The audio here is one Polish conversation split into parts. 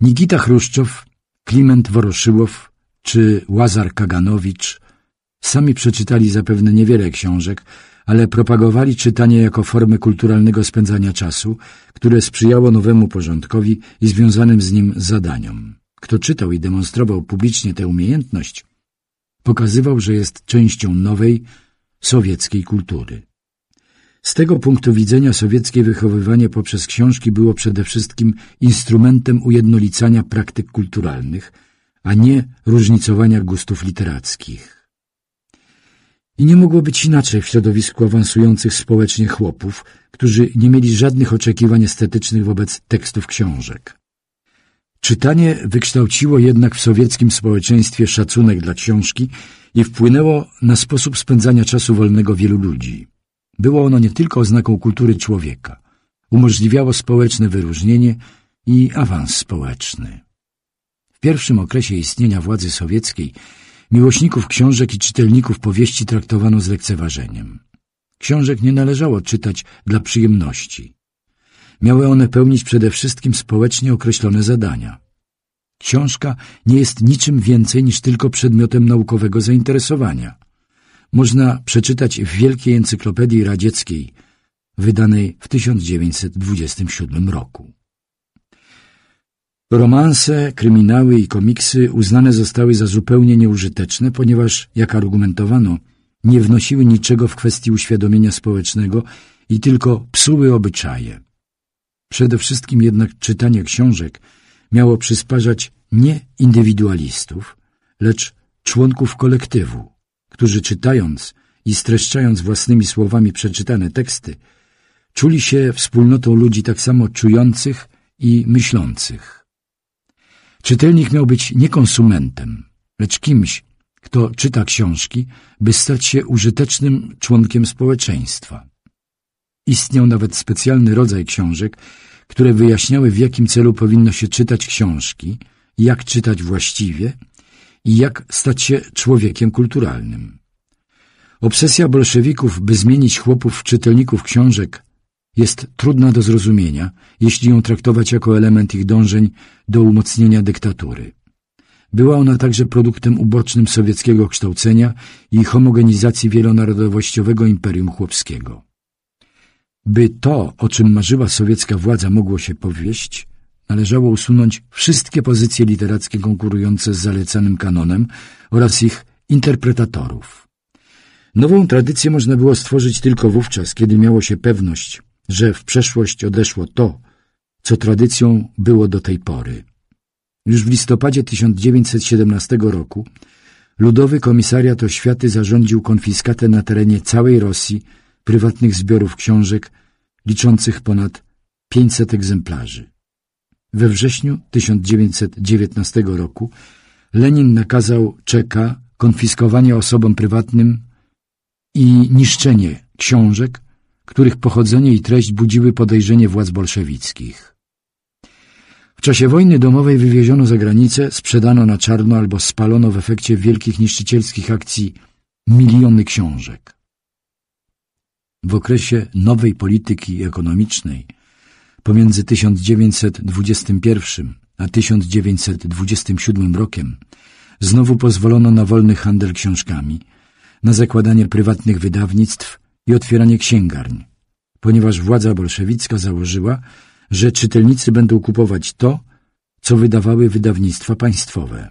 Nikita Chruszczow, Kliment Woroszyłow czy Łazar Kaganowicz sami przeczytali zapewne niewiele książek, ale propagowali czytanie jako formę kulturalnego spędzania czasu, które sprzyjało nowemu porządkowi i związanym z nim zadaniom. Kto czytał i demonstrował publicznie tę umiejętność, pokazywał, że jest częścią nowej, sowieckiej kultury. Z tego punktu widzenia sowieckie wychowywanie poprzez książki było przede wszystkim instrumentem ujednolicania praktyk kulturalnych, a nie różnicowania gustów literackich. I nie mogło być inaczej w środowisku awansujących społecznie chłopów, którzy nie mieli żadnych oczekiwań estetycznych wobec tekstów książek. Czytanie wykształciło jednak w sowieckim społeczeństwie szacunek dla książki i wpłynęło na sposób spędzania czasu wolnego wielu ludzi. Było ono nie tylko oznaką kultury człowieka, umożliwiało społeczne wyróżnienie i awans społeczny. W pierwszym okresie istnienia władzy sowieckiej miłośników książek i czytelników powieści traktowano z lekceważeniem. Książek nie należało czytać dla przyjemności. Miały one pełnić przede wszystkim społecznie określone zadania. Książka nie jest niczym więcej niż tylko przedmiotem naukowego zainteresowania – można przeczytać w Wielkiej Encyklopedii Radzieckiej, wydanej w 1927 roku. Romanse, kryminały i komiksy uznane zostały za zupełnie nieużyteczne, ponieważ, jak argumentowano, nie wnosiły niczego w kwestii uświadomienia społecznego i tylko psuły obyczaje. Przede wszystkim jednak czytanie książek miało przysparzać nie indywidualistów, lecz członków kolektywu, którzy czytając i streszczając własnymi słowami przeczytane teksty, czuli się wspólnotą ludzi tak samo czujących i myślących. Czytelnik miał być nie konsumentem, lecz kimś, kto czyta książki, by stać się użytecznym członkiem społeczeństwa. Istniał nawet specjalny rodzaj książek, które wyjaśniały w jakim celu powinno się czytać książki, jak czytać właściwie i jak stać się człowiekiem kulturalnym. Obsesja bolszewików, by zmienić chłopów w czytelników książek, jest trudna do zrozumienia, jeśli ją traktować jako element ich dążeń do umocnienia dyktatury. Była ona także produktem ubocznym sowieckiego kształcenia i homogenizacji wielonarodowościowego imperium chłopskiego. By to, o czym marzyła sowiecka władza, mogło się powieść, należało usunąć wszystkie pozycje literackie konkurujące z zalecanym kanonem oraz ich interpretatorów. Nową tradycję można było stworzyć tylko wówczas, kiedy miało się pewność, że w przeszłość odeszło to, co tradycją było do tej pory. Już w listopadzie 1917 roku Ludowy Komisariat Oświaty zarządził konfiskatę na terenie całej Rosji prywatnych zbiorów książek liczących ponad 500 egzemplarzy. We wrześniu 1919 roku Lenin nakazał Czeka konfiskowanie osobom prywatnym i niszczenie książek, których pochodzenie i treść budziły podejrzenie władz bolszewickich. W czasie wojny domowej wywieziono za granicę, sprzedano na czarno albo spalono w efekcie wielkich niszczycielskich akcji miliony książek. W okresie nowej polityki ekonomicznej – Pomiędzy 1921 a 1927 rokiem znowu pozwolono na wolny handel książkami, na zakładanie prywatnych wydawnictw i otwieranie księgarni, ponieważ władza bolszewicka założyła, że czytelnicy będą kupować to, co wydawały wydawnictwa państwowe.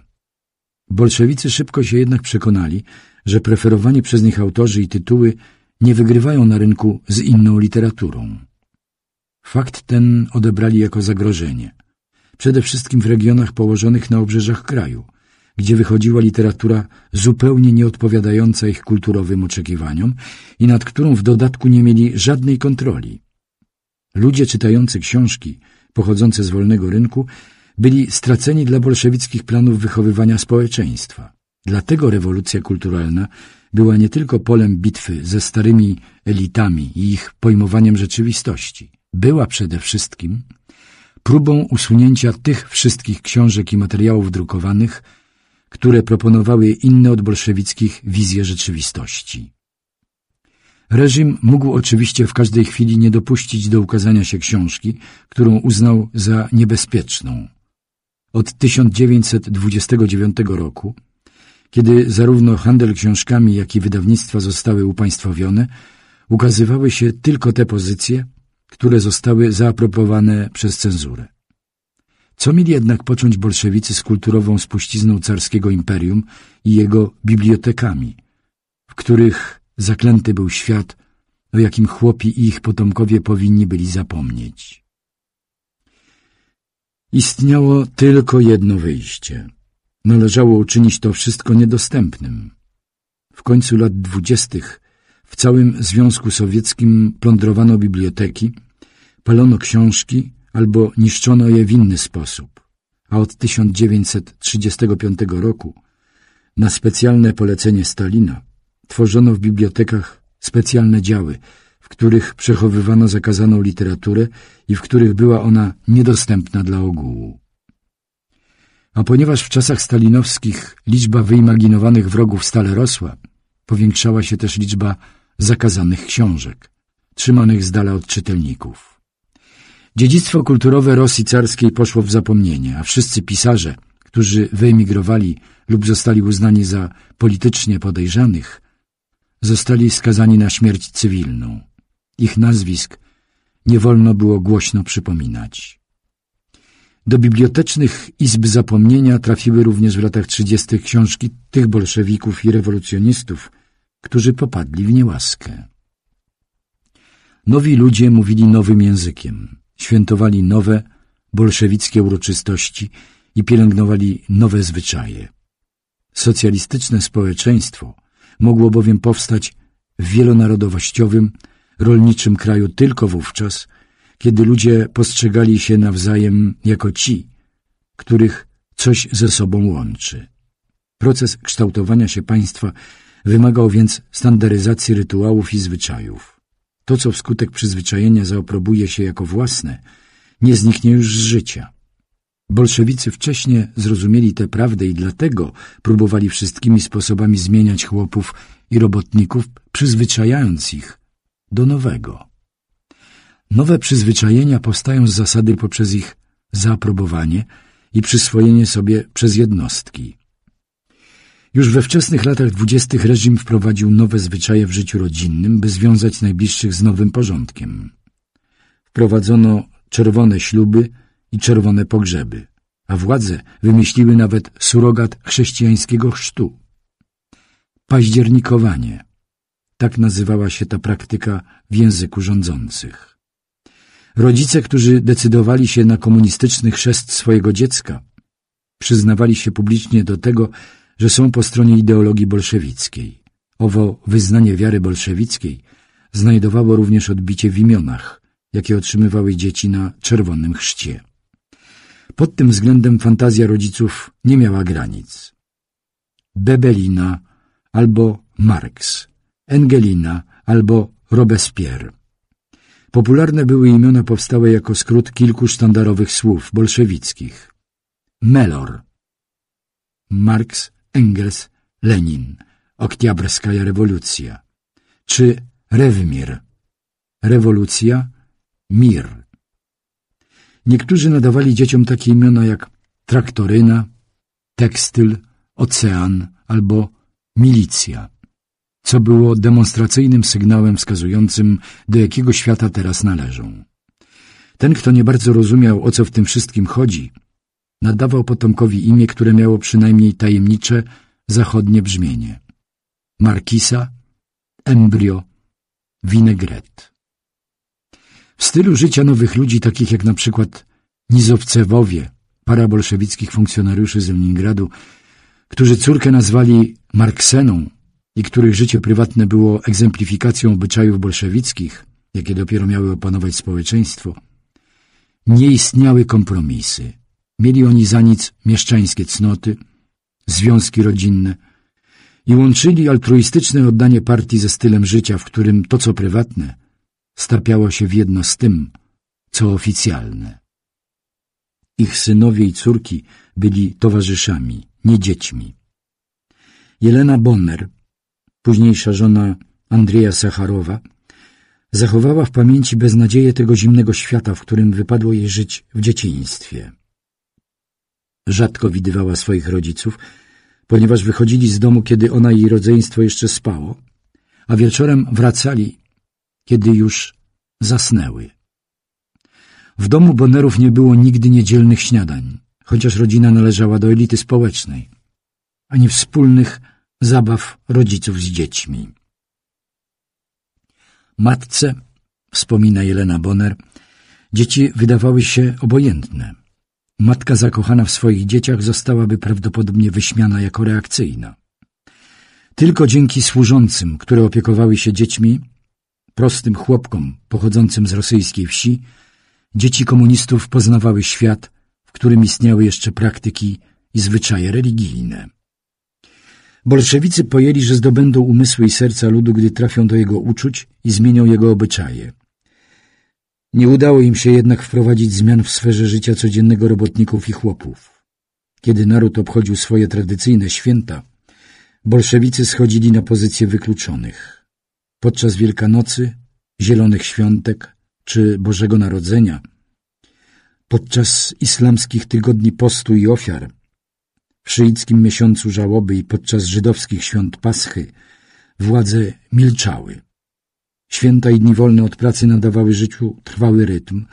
Bolszewicy szybko się jednak przekonali, że preferowani przez nich autorzy i tytuły nie wygrywają na rynku z inną literaturą. Fakt ten odebrali jako zagrożenie, przede wszystkim w regionach położonych na obrzeżach kraju, gdzie wychodziła literatura zupełnie nieodpowiadająca ich kulturowym oczekiwaniom i nad którą w dodatku nie mieli żadnej kontroli. Ludzie czytający książki pochodzące z wolnego rynku byli straceni dla bolszewickich planów wychowywania społeczeństwa. Dlatego rewolucja kulturalna była nie tylko polem bitwy ze starymi elitami i ich pojmowaniem rzeczywistości, była przede wszystkim próbą usunięcia tych wszystkich książek i materiałów drukowanych, które proponowały inne od bolszewickich wizje rzeczywistości. Reżim mógł oczywiście w każdej chwili nie dopuścić do ukazania się książki, którą uznał za niebezpieczną. Od 1929 roku, kiedy zarówno handel książkami, jak i wydawnictwa zostały upaństwowione, ukazywały się tylko te pozycje, które zostały zaapropowane przez cenzurę. Co mieli jednak począć bolszewicy z kulturową spuścizną carskiego imperium i jego bibliotekami, w których zaklęty był świat, o jakim chłopi i ich potomkowie powinni byli zapomnieć? Istniało tylko jedno wyjście. Należało uczynić to wszystko niedostępnym. W końcu lat dwudziestych w całym Związku Sowieckim plądrowano biblioteki, palono książki albo niszczono je w inny sposób, a od 1935 roku na specjalne polecenie Stalina tworzono w bibliotekach specjalne działy, w których przechowywano zakazaną literaturę i w których była ona niedostępna dla ogółu. A ponieważ w czasach stalinowskich liczba wyimaginowanych wrogów stale rosła, powiększała się też liczba zakazanych książek, trzymanych z dala od czytelników. Dziedzictwo kulturowe Rosji carskiej poszło w zapomnienie, a wszyscy pisarze, którzy wyemigrowali lub zostali uznani za politycznie podejrzanych, zostali skazani na śmierć cywilną. Ich nazwisk nie wolno było głośno przypominać. Do bibliotecznych izb zapomnienia trafiły również w latach 30. książki tych bolszewików i rewolucjonistów, którzy popadli w niełaskę. Nowi ludzie mówili nowym językiem, świętowali nowe, bolszewickie uroczystości i pielęgnowali nowe zwyczaje. Socjalistyczne społeczeństwo mogło bowiem powstać w wielonarodowościowym, rolniczym kraju tylko wówczas, kiedy ludzie postrzegali się nawzajem jako ci, których coś ze sobą łączy. Proces kształtowania się państwa Wymagał więc standaryzacji rytuałów i zwyczajów. To, co wskutek przyzwyczajenia zaoprobuje się jako własne, nie zniknie już z życia. Bolszewicy wcześniej zrozumieli tę prawdę i dlatego próbowali wszystkimi sposobami zmieniać chłopów i robotników, przyzwyczajając ich do nowego. Nowe przyzwyczajenia powstają z zasady poprzez ich zaaprobowanie i przyswojenie sobie przez jednostki. Już we wczesnych latach dwudziestych reżim wprowadził nowe zwyczaje w życiu rodzinnym, by związać najbliższych z nowym porządkiem. Wprowadzono czerwone śluby i czerwone pogrzeby, a władze wymyśliły nawet surogat chrześcijańskiego chrztu. Październikowanie. Tak nazywała się ta praktyka w języku rządzących. Rodzice, którzy decydowali się na komunistyczny chrzest swojego dziecka, przyznawali się publicznie do tego, że są po stronie ideologii bolszewickiej. Owo wyznanie wiary bolszewickiej znajdowało również odbicie w imionach, jakie otrzymywały dzieci na czerwonym chrzcie. Pod tym względem fantazja rodziców nie miała granic. Bebelina albo Marx, Engelina albo Robespierre. Popularne były imiona powstałe jako skrót kilku sztandarowych słów bolszewickich. Melor. Marx Engels, Lenin, Oktiabrskaja rewolucja, czy Rewmir, rewolucja, mir. Niektórzy nadawali dzieciom takie imiona jak traktoryna, tekstyl, ocean albo milicja, co było demonstracyjnym sygnałem wskazującym, do jakiego świata teraz należą. Ten, kto nie bardzo rozumiał, o co w tym wszystkim chodzi – Nadawał potomkowi imię, które miało przynajmniej tajemnicze, zachodnie brzmienie. Markisa, embryo, winegret. W stylu życia nowych ludzi, takich jak na przykład Nizowcewowie, para bolszewickich funkcjonariuszy z Leningradu, którzy córkę nazwali Markseną i których życie prywatne było egzemplifikacją obyczajów bolszewickich, jakie dopiero miały opanować społeczeństwo, nie istniały kompromisy. Mieli oni za nic mieszczańskie cnoty, związki rodzinne i łączyli altruistyczne oddanie partii ze stylem życia, w którym to, co prywatne, stapiało się w jedno z tym, co oficjalne. Ich synowie i córki byli towarzyszami, nie dziećmi. Jelena Bonner, późniejsza żona Andrzeja Sacharowa, zachowała w pamięci beznadzieję tego zimnego świata, w którym wypadło jej żyć w dzieciństwie. Rzadko widywała swoich rodziców, ponieważ wychodzili z domu, kiedy ona i jej rodzeństwo jeszcze spało, a wieczorem wracali, kiedy już zasnęły. W domu Bonnerów nie było nigdy niedzielnych śniadań, chociaż rodzina należała do elity społecznej, ani wspólnych zabaw rodziców z dziećmi. Matce, wspomina Jelena Bonner, dzieci wydawały się obojętne. Matka zakochana w swoich dzieciach zostałaby prawdopodobnie wyśmiana jako reakcyjna. Tylko dzięki służącym, które opiekowały się dziećmi, prostym chłopkom pochodzącym z rosyjskiej wsi, dzieci komunistów poznawały świat, w którym istniały jeszcze praktyki i zwyczaje religijne. Bolszewicy pojęli, że zdobędą umysły i serca ludu, gdy trafią do jego uczuć i zmienią jego obyczaje. Nie udało im się jednak wprowadzić zmian w sferze życia codziennego robotników i chłopów. Kiedy naród obchodził swoje tradycyjne święta, bolszewicy schodzili na pozycje wykluczonych. Podczas Wielkanocy, Zielonych Świątek czy Bożego Narodzenia, podczas islamskich tygodni postu i ofiar, w szyickim miesiącu żałoby i podczas żydowskich świąt Paschy władze milczały. Święta i dni wolne od pracy nadawały życiu trwały rytm,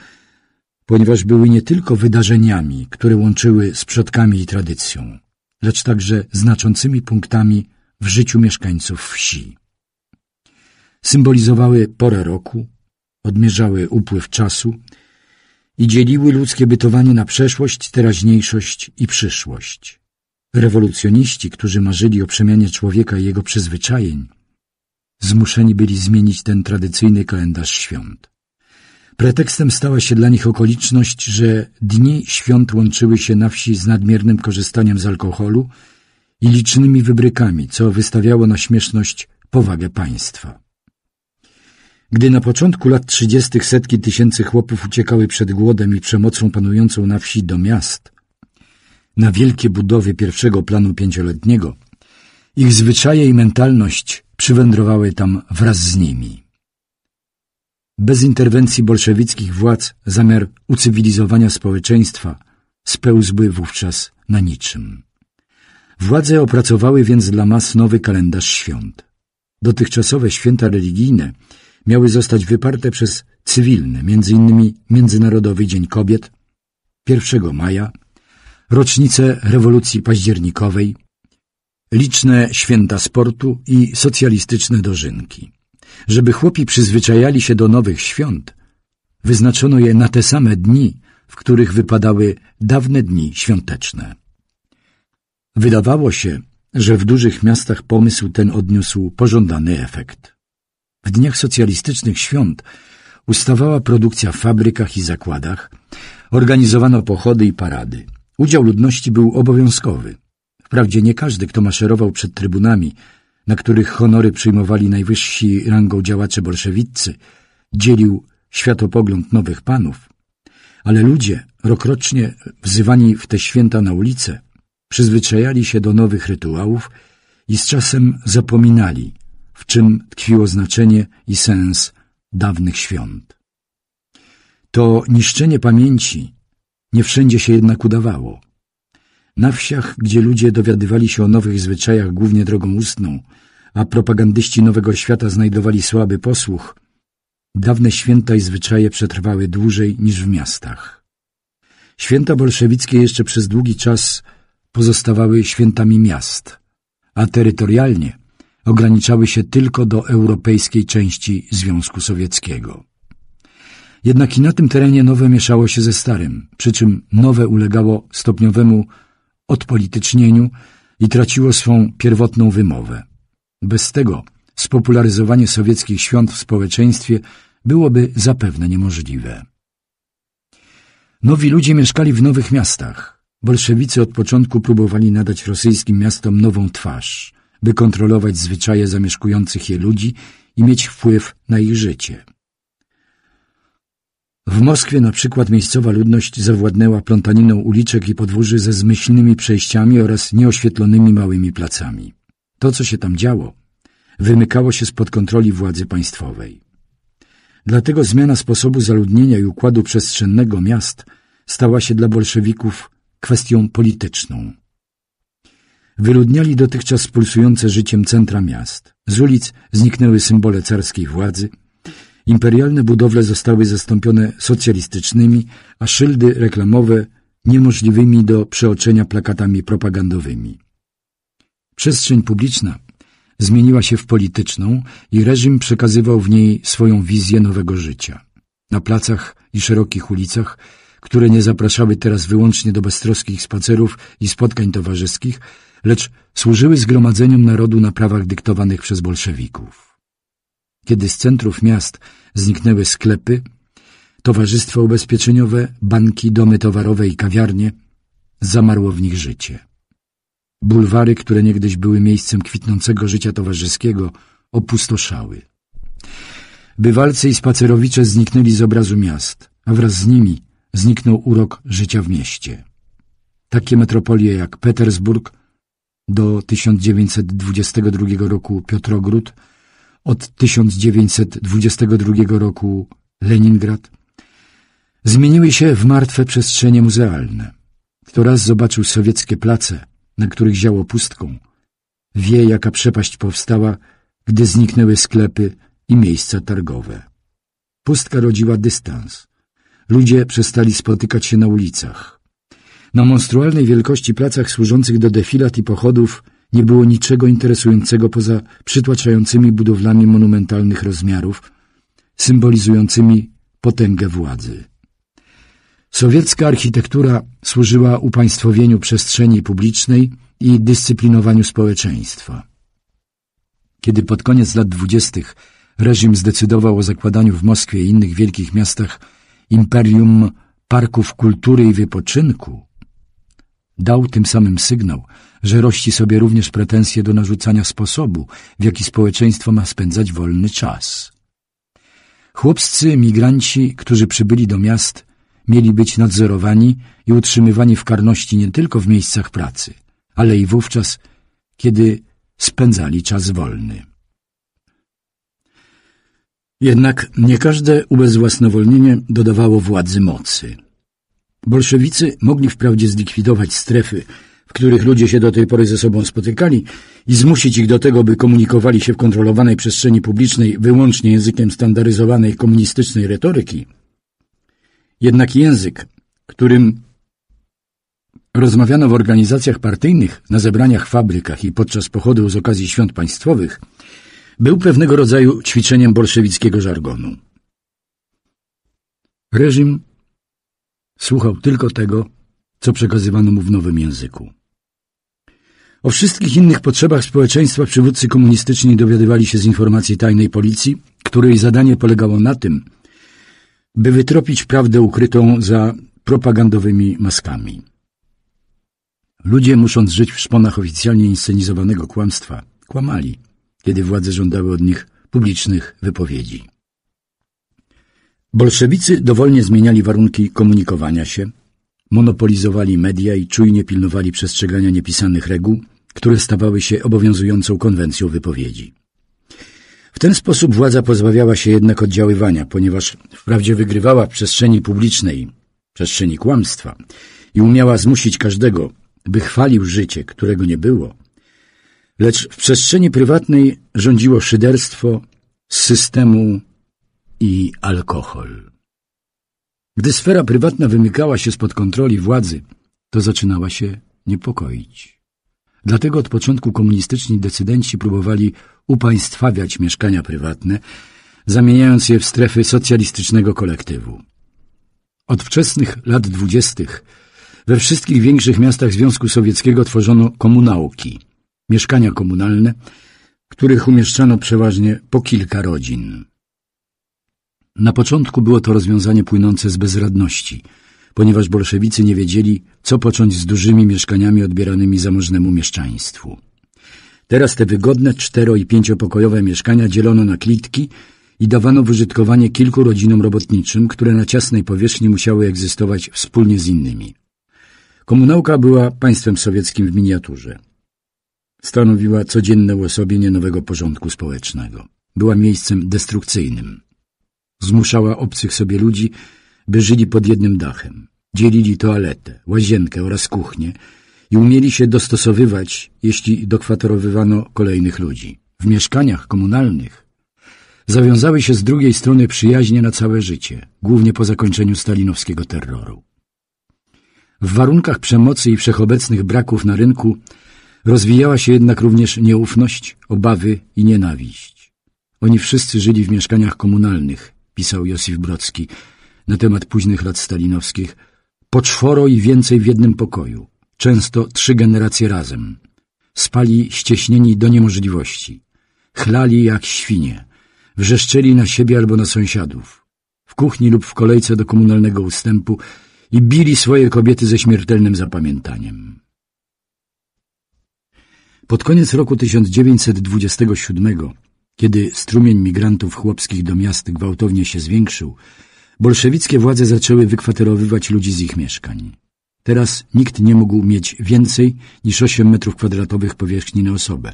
ponieważ były nie tylko wydarzeniami, które łączyły z przodkami i tradycją, lecz także znaczącymi punktami w życiu mieszkańców wsi. Symbolizowały porę roku, odmierzały upływ czasu i dzieliły ludzkie bytowanie na przeszłość, teraźniejszość i przyszłość. Rewolucjoniści, którzy marzyli o przemianie człowieka i jego przyzwyczajeń, zmuszeni byli zmienić ten tradycyjny kalendarz świąt. Pretekstem stała się dla nich okoliczność, że dni świąt łączyły się na wsi z nadmiernym korzystaniem z alkoholu i licznymi wybrykami, co wystawiało na śmieszność powagę państwa. Gdy na początku lat trzydziestych setki tysięcy chłopów uciekały przed głodem i przemocą panującą na wsi do miast, na wielkie budowy pierwszego planu pięcioletniego, ich zwyczaje i mentalność przywędrowały tam wraz z nimi. Bez interwencji bolszewickich władz zamiar ucywilizowania społeczeństwa spełzły wówczas na niczym. Władze opracowały więc dla mas nowy kalendarz świąt. Dotychczasowe święta religijne miały zostać wyparte przez cywilne, m.in. Międzynarodowy Dzień Kobiet, 1 maja, rocznicę rewolucji październikowej, liczne święta sportu i socjalistyczne dożynki. Żeby chłopi przyzwyczajali się do nowych świąt, wyznaczono je na te same dni, w których wypadały dawne dni świąteczne. Wydawało się, że w dużych miastach pomysł ten odniósł pożądany efekt. W dniach socjalistycznych świąt ustawała produkcja w fabrykach i zakładach, organizowano pochody i parady. Udział ludności był obowiązkowy – Wprawdzie nie każdy, kto maszerował przed trybunami, na których honory przyjmowali najwyżsi rangą działacze bolszewiccy, dzielił światopogląd nowych panów, ale ludzie, rokrocznie wzywani w te święta na ulicę, przyzwyczajali się do nowych rytuałów i z czasem zapominali, w czym tkwiło znaczenie i sens dawnych świąt. To niszczenie pamięci nie wszędzie się jednak udawało. Na wsiach, gdzie ludzie dowiadywali się o nowych zwyczajach głównie drogą ustną, a propagandyści Nowego Świata znajdowali słaby posłuch, dawne święta i zwyczaje przetrwały dłużej niż w miastach. Święta bolszewickie jeszcze przez długi czas pozostawały świętami miast, a terytorialnie ograniczały się tylko do europejskiej części Związku Sowieckiego. Jednak i na tym terenie nowe mieszało się ze starym, przy czym nowe ulegało stopniowemu odpolitycznieniu i traciło swą pierwotną wymowę. Bez tego spopularyzowanie sowieckich świąt w społeczeństwie byłoby zapewne niemożliwe. Nowi ludzie mieszkali w nowych miastach. Bolszewicy od początku próbowali nadać rosyjskim miastom nową twarz, by kontrolować zwyczaje zamieszkujących je ludzi i mieć wpływ na ich życie. W Moskwie na przykład miejscowa ludność zawładnęła plątaniną uliczek i podwórzy ze zmyślnymi przejściami oraz nieoświetlonymi małymi placami. To, co się tam działo, wymykało się spod kontroli władzy państwowej. Dlatego zmiana sposobu zaludnienia i układu przestrzennego miast stała się dla bolszewików kwestią polityczną. Wyludniali dotychczas pulsujące życiem centra miast. Z ulic zniknęły symbole carskiej władzy – imperialne budowle zostały zastąpione socjalistycznymi, a szyldy reklamowe niemożliwymi do przeoczenia plakatami propagandowymi. Przestrzeń publiczna zmieniła się w polityczną i reżim przekazywał w niej swoją wizję nowego życia. Na placach i szerokich ulicach, które nie zapraszały teraz wyłącznie do beztroskich spacerów i spotkań towarzyskich, lecz służyły zgromadzeniom narodu na prawach dyktowanych przez bolszewików. Kiedy z centrów miast zniknęły sklepy, towarzystwa ubezpieczeniowe, banki, domy towarowe i kawiarnie, zamarło w nich życie. Bulwary, które niegdyś były miejscem kwitnącego życia towarzyskiego, opustoszały. Bywalcy i spacerowicze zniknęli z obrazu miast, a wraz z nimi zniknął urok życia w mieście. Takie metropolie jak Petersburg do 1922 roku Piotrogród – od 1922 roku Leningrad, zmieniły się w martwe przestrzenie muzealne. Kto raz zobaczył sowieckie place, na których ziało pustką, wie jaka przepaść powstała, gdy zniknęły sklepy i miejsca targowe. Pustka rodziła dystans. Ludzie przestali spotykać się na ulicach. Na monstrualnej wielkości placach służących do defilat i pochodów nie było niczego interesującego poza przytłaczającymi budowlami monumentalnych rozmiarów, symbolizującymi potęgę władzy. Sowiecka architektura służyła upaństwowieniu przestrzeni publicznej i dyscyplinowaniu społeczeństwa. Kiedy pod koniec lat dwudziestych reżim zdecydował o zakładaniu w Moskwie i innych wielkich miastach imperium parków kultury i wypoczynku, Dał tym samym sygnał, że rości sobie również pretensje do narzucania sposobu, w jaki społeczeństwo ma spędzać wolny czas. Chłopscy migranci, którzy przybyli do miast, mieli być nadzorowani i utrzymywani w karności nie tylko w miejscach pracy, ale i wówczas, kiedy spędzali czas wolny. Jednak nie każde ubezwłasnowolnienie dodawało władzy mocy. Bolszewicy mogli wprawdzie zlikwidować strefy, w których ludzie się do tej pory ze sobą spotykali i zmusić ich do tego, by komunikowali się w kontrolowanej przestrzeni publicznej wyłącznie językiem standaryzowanej komunistycznej retoryki. Jednak język, którym rozmawiano w organizacjach partyjnych, na zebraniach, fabrykach i podczas pochodu z okazji świąt państwowych, był pewnego rodzaju ćwiczeniem bolszewickiego żargonu. Reżim Słuchał tylko tego, co przekazywano mu w nowym języku. O wszystkich innych potrzebach społeczeństwa przywódcy komunistyczni dowiadywali się z informacji tajnej policji, której zadanie polegało na tym, by wytropić prawdę ukrytą za propagandowymi maskami. Ludzie, musząc żyć w szponach oficjalnie inscenizowanego kłamstwa, kłamali, kiedy władze żądały od nich publicznych wypowiedzi. Bolszewicy dowolnie zmieniali warunki komunikowania się, monopolizowali media i czujnie pilnowali przestrzegania niepisanych reguł, które stawały się obowiązującą konwencją wypowiedzi. W ten sposób władza pozbawiała się jednak oddziaływania, ponieważ wprawdzie wygrywała w przestrzeni publicznej, przestrzeni kłamstwa i umiała zmusić każdego, by chwalił życie, którego nie było, lecz w przestrzeni prywatnej rządziło szyderstwo z systemu i alkohol. Gdy sfera prywatna wymykała się spod kontroli władzy, to zaczynała się niepokoić. Dlatego od początku komunistyczni decydenci próbowali upaństwawiać mieszkania prywatne, zamieniając je w strefy socjalistycznego kolektywu. Od wczesnych lat dwudziestych we wszystkich większych miastach Związku Sowieckiego tworzono komunałki, mieszkania komunalne, w których umieszczano przeważnie po kilka rodzin. Na początku było to rozwiązanie płynące z bezradności, ponieważ bolszewicy nie wiedzieli, co począć z dużymi mieszkaniami odbieranymi zamożnemu mieszczaństwu. Teraz te wygodne cztero- i pięciopokojowe mieszkania dzielono na klitki i dawano wyżytkowanie użytkowanie kilku rodzinom robotniczym, które na ciasnej powierzchni musiały egzystować wspólnie z innymi. Komunałka była państwem sowieckim w miniaturze. Stanowiła codzienne uosobienie nowego porządku społecznego. Była miejscem destrukcyjnym. Zmuszała obcych sobie ludzi, by żyli pod jednym dachem. Dzielili toaletę, łazienkę oraz kuchnię i umieli się dostosowywać, jeśli dokwaterowywano kolejnych ludzi. W mieszkaniach komunalnych zawiązały się z drugiej strony przyjaźnie na całe życie, głównie po zakończeniu stalinowskiego terroru. W warunkach przemocy i wszechobecnych braków na rynku rozwijała się jednak również nieufność, obawy i nienawiść. Oni wszyscy żyli w mieszkaniach komunalnych, pisał Josif Brodski na temat późnych lat stalinowskich, po czworo i więcej w jednym pokoju, często trzy generacje razem. Spali ścieśnieni do niemożliwości, chlali jak świnie, wrzeszczeli na siebie albo na sąsiadów, w kuchni lub w kolejce do komunalnego ustępu i bili swoje kobiety ze śmiertelnym zapamiętaniem. Pod koniec roku 1927 kiedy strumień migrantów chłopskich do miast gwałtownie się zwiększył, bolszewickie władze zaczęły wykwaterowywać ludzi z ich mieszkań. Teraz nikt nie mógł mieć więcej niż 8 metrów kwadratowych powierzchni na osobę.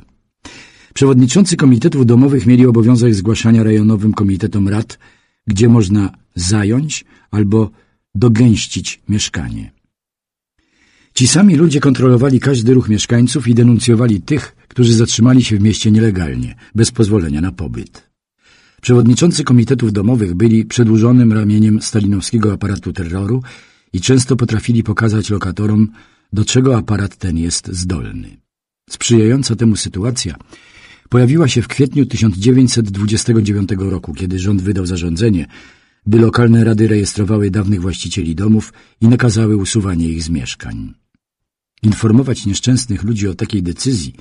Przewodniczący komitetów domowych mieli obowiązek zgłaszania rejonowym komitetom rad, gdzie można zająć albo dogęścić mieszkanie. Ci sami ludzie kontrolowali każdy ruch mieszkańców i denuncjowali tych, którzy zatrzymali się w mieście nielegalnie, bez pozwolenia na pobyt. Przewodniczący komitetów domowych byli przedłużonym ramieniem stalinowskiego aparatu terroru i często potrafili pokazać lokatorom, do czego aparat ten jest zdolny. Sprzyjająca temu sytuacja pojawiła się w kwietniu 1929 roku, kiedy rząd wydał zarządzenie, by lokalne rady rejestrowały dawnych właścicieli domów i nakazały usuwanie ich z mieszkań. Informować nieszczęsnych ludzi o takiej decyzji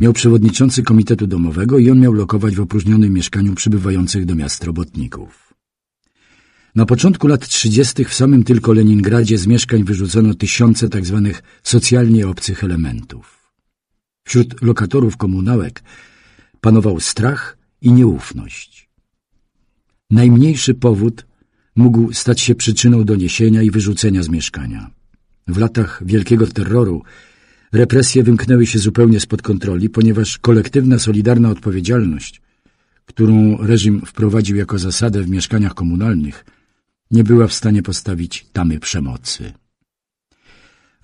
miał przewodniczący komitetu domowego i on miał lokować w opróżnionym mieszkaniu przybywających do miast robotników. Na początku lat 30. w samym tylko Leningradzie z mieszkań wyrzucono tysiące tzw. Tak socjalnie obcych elementów. Wśród lokatorów komunałek panował strach i nieufność. Najmniejszy powód mógł stać się przyczyną doniesienia i wyrzucenia z mieszkania. W latach wielkiego terroru represje wymknęły się zupełnie spod kontroli, ponieważ kolektywna solidarna odpowiedzialność, którą reżim wprowadził jako zasadę w mieszkaniach komunalnych, nie była w stanie postawić tamy przemocy.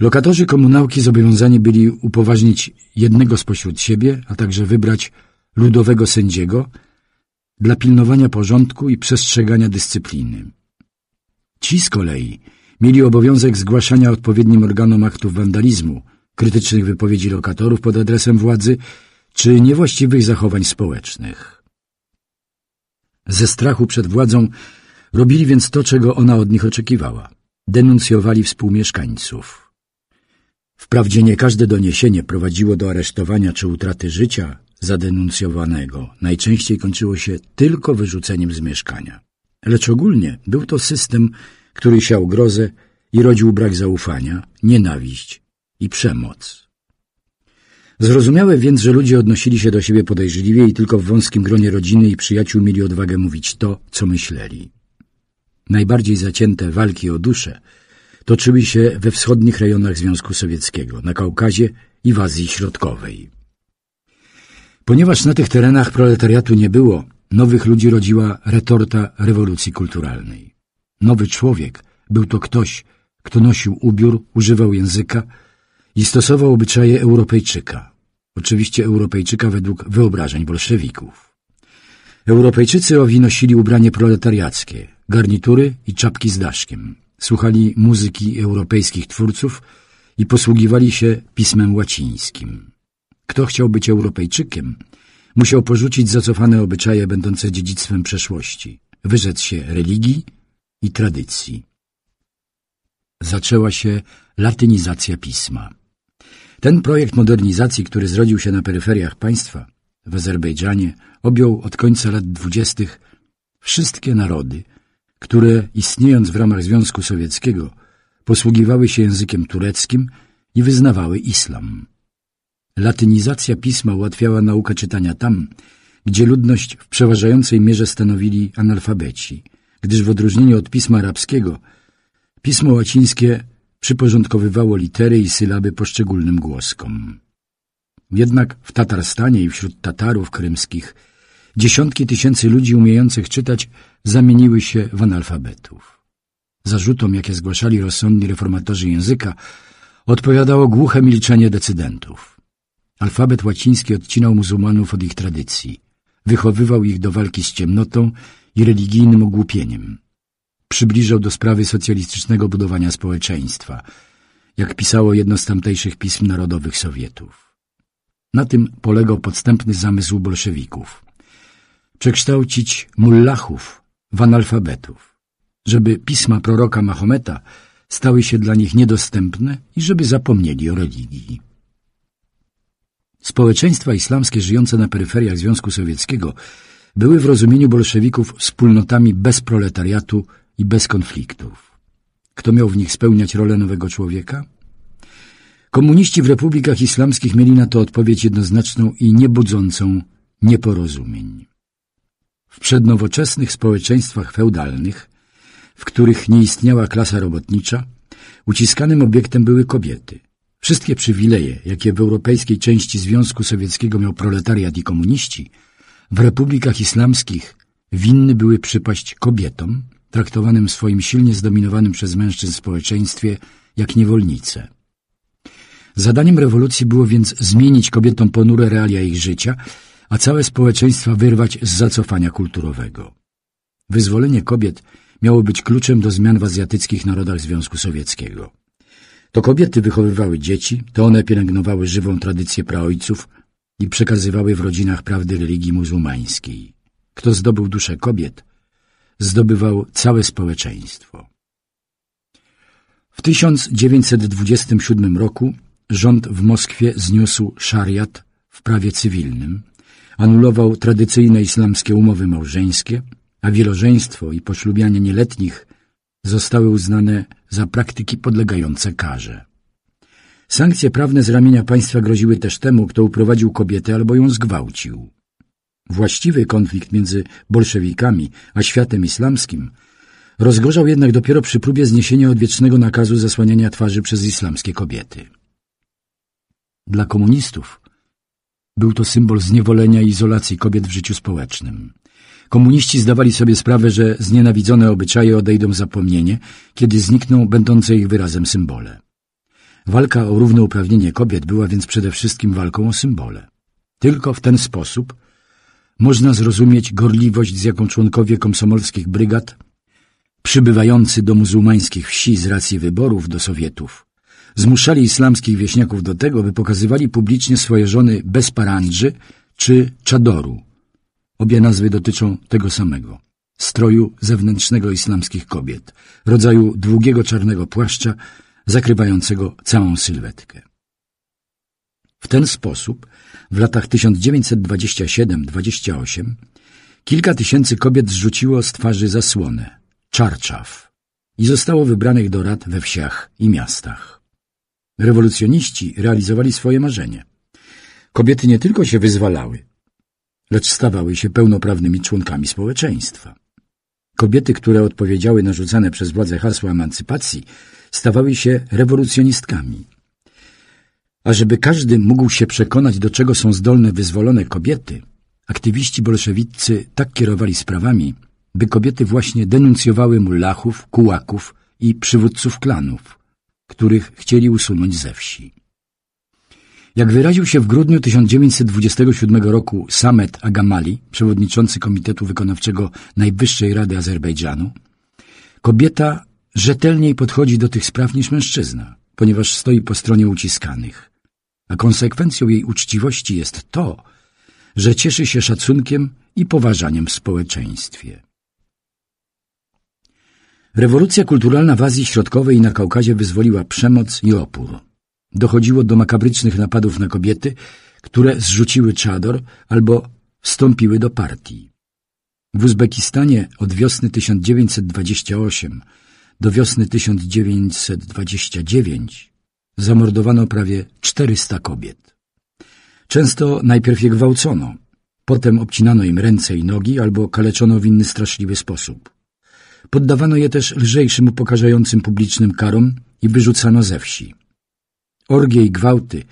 Lokatorzy komunałki zobowiązani byli upoważnić jednego spośród siebie, a także wybrać ludowego sędziego dla pilnowania porządku i przestrzegania dyscypliny. Ci z kolei mieli obowiązek zgłaszania odpowiednim organom aktów wandalizmu, krytycznych wypowiedzi lokatorów pod adresem władzy czy niewłaściwych zachowań społecznych. Ze strachu przed władzą robili więc to, czego ona od nich oczekiwała. Denuncjowali współmieszkańców. Wprawdzie nie każde doniesienie prowadziło do aresztowania czy utraty życia zadenuncjowanego. Najczęściej kończyło się tylko wyrzuceniem z mieszkania. Lecz ogólnie był to system, który siał grozę i rodził brak zaufania, nienawiść i przemoc. Zrozumiałe więc, że ludzie odnosili się do siebie podejrzliwie i tylko w wąskim gronie rodziny i przyjaciół mieli odwagę mówić to, co myśleli. Najbardziej zacięte walki o duszę toczyły się we wschodnich rejonach Związku Sowieckiego, na Kaukazie i w Azji Środkowej. Ponieważ na tych terenach proletariatu nie było, nowych ludzi rodziła retorta rewolucji kulturalnej. Nowy człowiek był to ktoś, kto nosił ubiór, używał języka i stosował obyczaje Europejczyka. Oczywiście Europejczyka według wyobrażeń bolszewików. Europejczycy owi nosili ubranie proletariackie, garnitury i czapki z daszkiem. Słuchali muzyki europejskich twórców i posługiwali się pismem łacińskim. Kto chciał być Europejczykiem, musiał porzucić zacofane obyczaje będące dziedzictwem przeszłości, wyrzec się religii, i tradycji. Zaczęła się latynizacja pisma. Ten projekt modernizacji, który zrodził się na peryferiach państwa, w Azerbejdżanie, objął od końca lat dwudziestych wszystkie narody, które istniejąc w ramach Związku Sowieckiego posługiwały się językiem tureckim i wyznawały islam. Latynizacja pisma ułatwiała naukę czytania tam, gdzie ludność w przeważającej mierze stanowili analfabeci, gdyż w odróżnieniu od pisma arabskiego pismo łacińskie przyporządkowywało litery i sylaby poszczególnym głoskom. Jednak w Tatarstanie i wśród Tatarów krymskich dziesiątki tysięcy ludzi umiejących czytać zamieniły się w analfabetów. Zarzutom, jakie zgłaszali rozsądni reformatorzy języka, odpowiadało głuche milczenie decydentów. Alfabet łaciński odcinał muzułmanów od ich tradycji, wychowywał ich do walki z ciemnotą i religijnym ogłupieniem. Przybliżał do sprawy socjalistycznego budowania społeczeństwa, jak pisało jedno z tamtejszych pism narodowych Sowietów. Na tym polegał podstępny zamysł bolszewików. Przekształcić mullachów w analfabetów, żeby pisma proroka Mahometa stały się dla nich niedostępne i żeby zapomnieli o religii. Społeczeństwa islamskie żyjące na peryferiach Związku Sowieckiego były w rozumieniu bolszewików wspólnotami bez proletariatu i bez konfliktów. Kto miał w nich spełniać rolę nowego człowieka? Komuniści w republikach islamskich mieli na to odpowiedź jednoznaczną i niebudzącą nieporozumień. W przednowoczesnych społeczeństwach feudalnych, w których nie istniała klasa robotnicza, uciskanym obiektem były kobiety. Wszystkie przywileje, jakie w europejskiej części Związku Sowieckiego miał proletariat i komuniści – w republikach islamskich winny były przypaść kobietom, traktowanym w swoim silnie zdominowanym przez mężczyzn społeczeństwie jak niewolnice. Zadaniem rewolucji było więc zmienić kobietom ponure realia ich życia, a całe społeczeństwa wyrwać z zacofania kulturowego. Wyzwolenie kobiet miało być kluczem do zmian w azjatyckich narodach Związku Sowieckiego. To kobiety wychowywały dzieci, to one pielęgnowały żywą tradycję praojców – i przekazywały w rodzinach prawdy religii muzułmańskiej. Kto zdobył duszę kobiet, zdobywał całe społeczeństwo. W 1927 roku rząd w Moskwie zniósł szariat w prawie cywilnym, anulował tradycyjne islamskie umowy małżeńskie, a wielożeństwo i poślubianie nieletnich zostały uznane za praktyki podlegające karze. Sankcje prawne z ramienia państwa groziły też temu, kto uprowadził kobietę albo ją zgwałcił. Właściwy konflikt między bolszewikami a światem islamskim rozgorzał jednak dopiero przy próbie zniesienia odwiecznego nakazu zasłaniania twarzy przez islamskie kobiety. Dla komunistów był to symbol zniewolenia i izolacji kobiet w życiu społecznym. Komuniści zdawali sobie sprawę, że znienawidzone obyczaje odejdą zapomnienie, kiedy znikną będące ich wyrazem symbole. Walka o równouprawnienie kobiet była więc przede wszystkim walką o symbole. Tylko w ten sposób można zrozumieć gorliwość, z jaką członkowie komsomolskich brygad przybywający do muzułmańskich wsi z racji wyborów do Sowietów zmuszali islamskich wieśniaków do tego, by pokazywali publicznie swoje żony bez parandży czy czadoru. Obie nazwy dotyczą tego samego – stroju zewnętrznego islamskich kobiet, rodzaju długiego czarnego płaszcza zakrywającego całą sylwetkę. W ten sposób w latach 1927-28 kilka tysięcy kobiet zrzuciło z twarzy zasłonę, czarczaw, i zostało wybranych do rad we wsiach i miastach. Rewolucjoniści realizowali swoje marzenie. Kobiety nie tylko się wyzwalały, lecz stawały się pełnoprawnymi członkami społeczeństwa. Kobiety, które odpowiedziały na rzucane przez władze hasła emancypacji, stawały się rewolucjonistkami. A żeby każdy mógł się przekonać, do czego są zdolne wyzwolone kobiety, aktywiści bolszewiccy tak kierowali sprawami, by kobiety właśnie denuncjowały mullachów, kułaków i przywódców klanów, których chcieli usunąć ze wsi. Jak wyraził się w grudniu 1927 roku Samet Agamali, przewodniczący Komitetu Wykonawczego Najwyższej Rady Azerbejdżanu, kobieta rzetelniej podchodzi do tych spraw niż mężczyzna, ponieważ stoi po stronie uciskanych, a konsekwencją jej uczciwości jest to, że cieszy się szacunkiem i poważaniem w społeczeństwie. Rewolucja kulturalna w Azji Środkowej i na Kaukazie wyzwoliła przemoc i opór. Dochodziło do makabrycznych napadów na kobiety, które zrzuciły czador albo wstąpiły do partii. W Uzbekistanie od wiosny 1928 do wiosny 1929 zamordowano prawie 400 kobiet. Często najpierw je gwałcono, potem obcinano im ręce i nogi albo kaleczono w inny straszliwy sposób. Poddawano je też lżejszym upokarzającym publicznym karom i wyrzucano ze wsi. Orgie i gwałty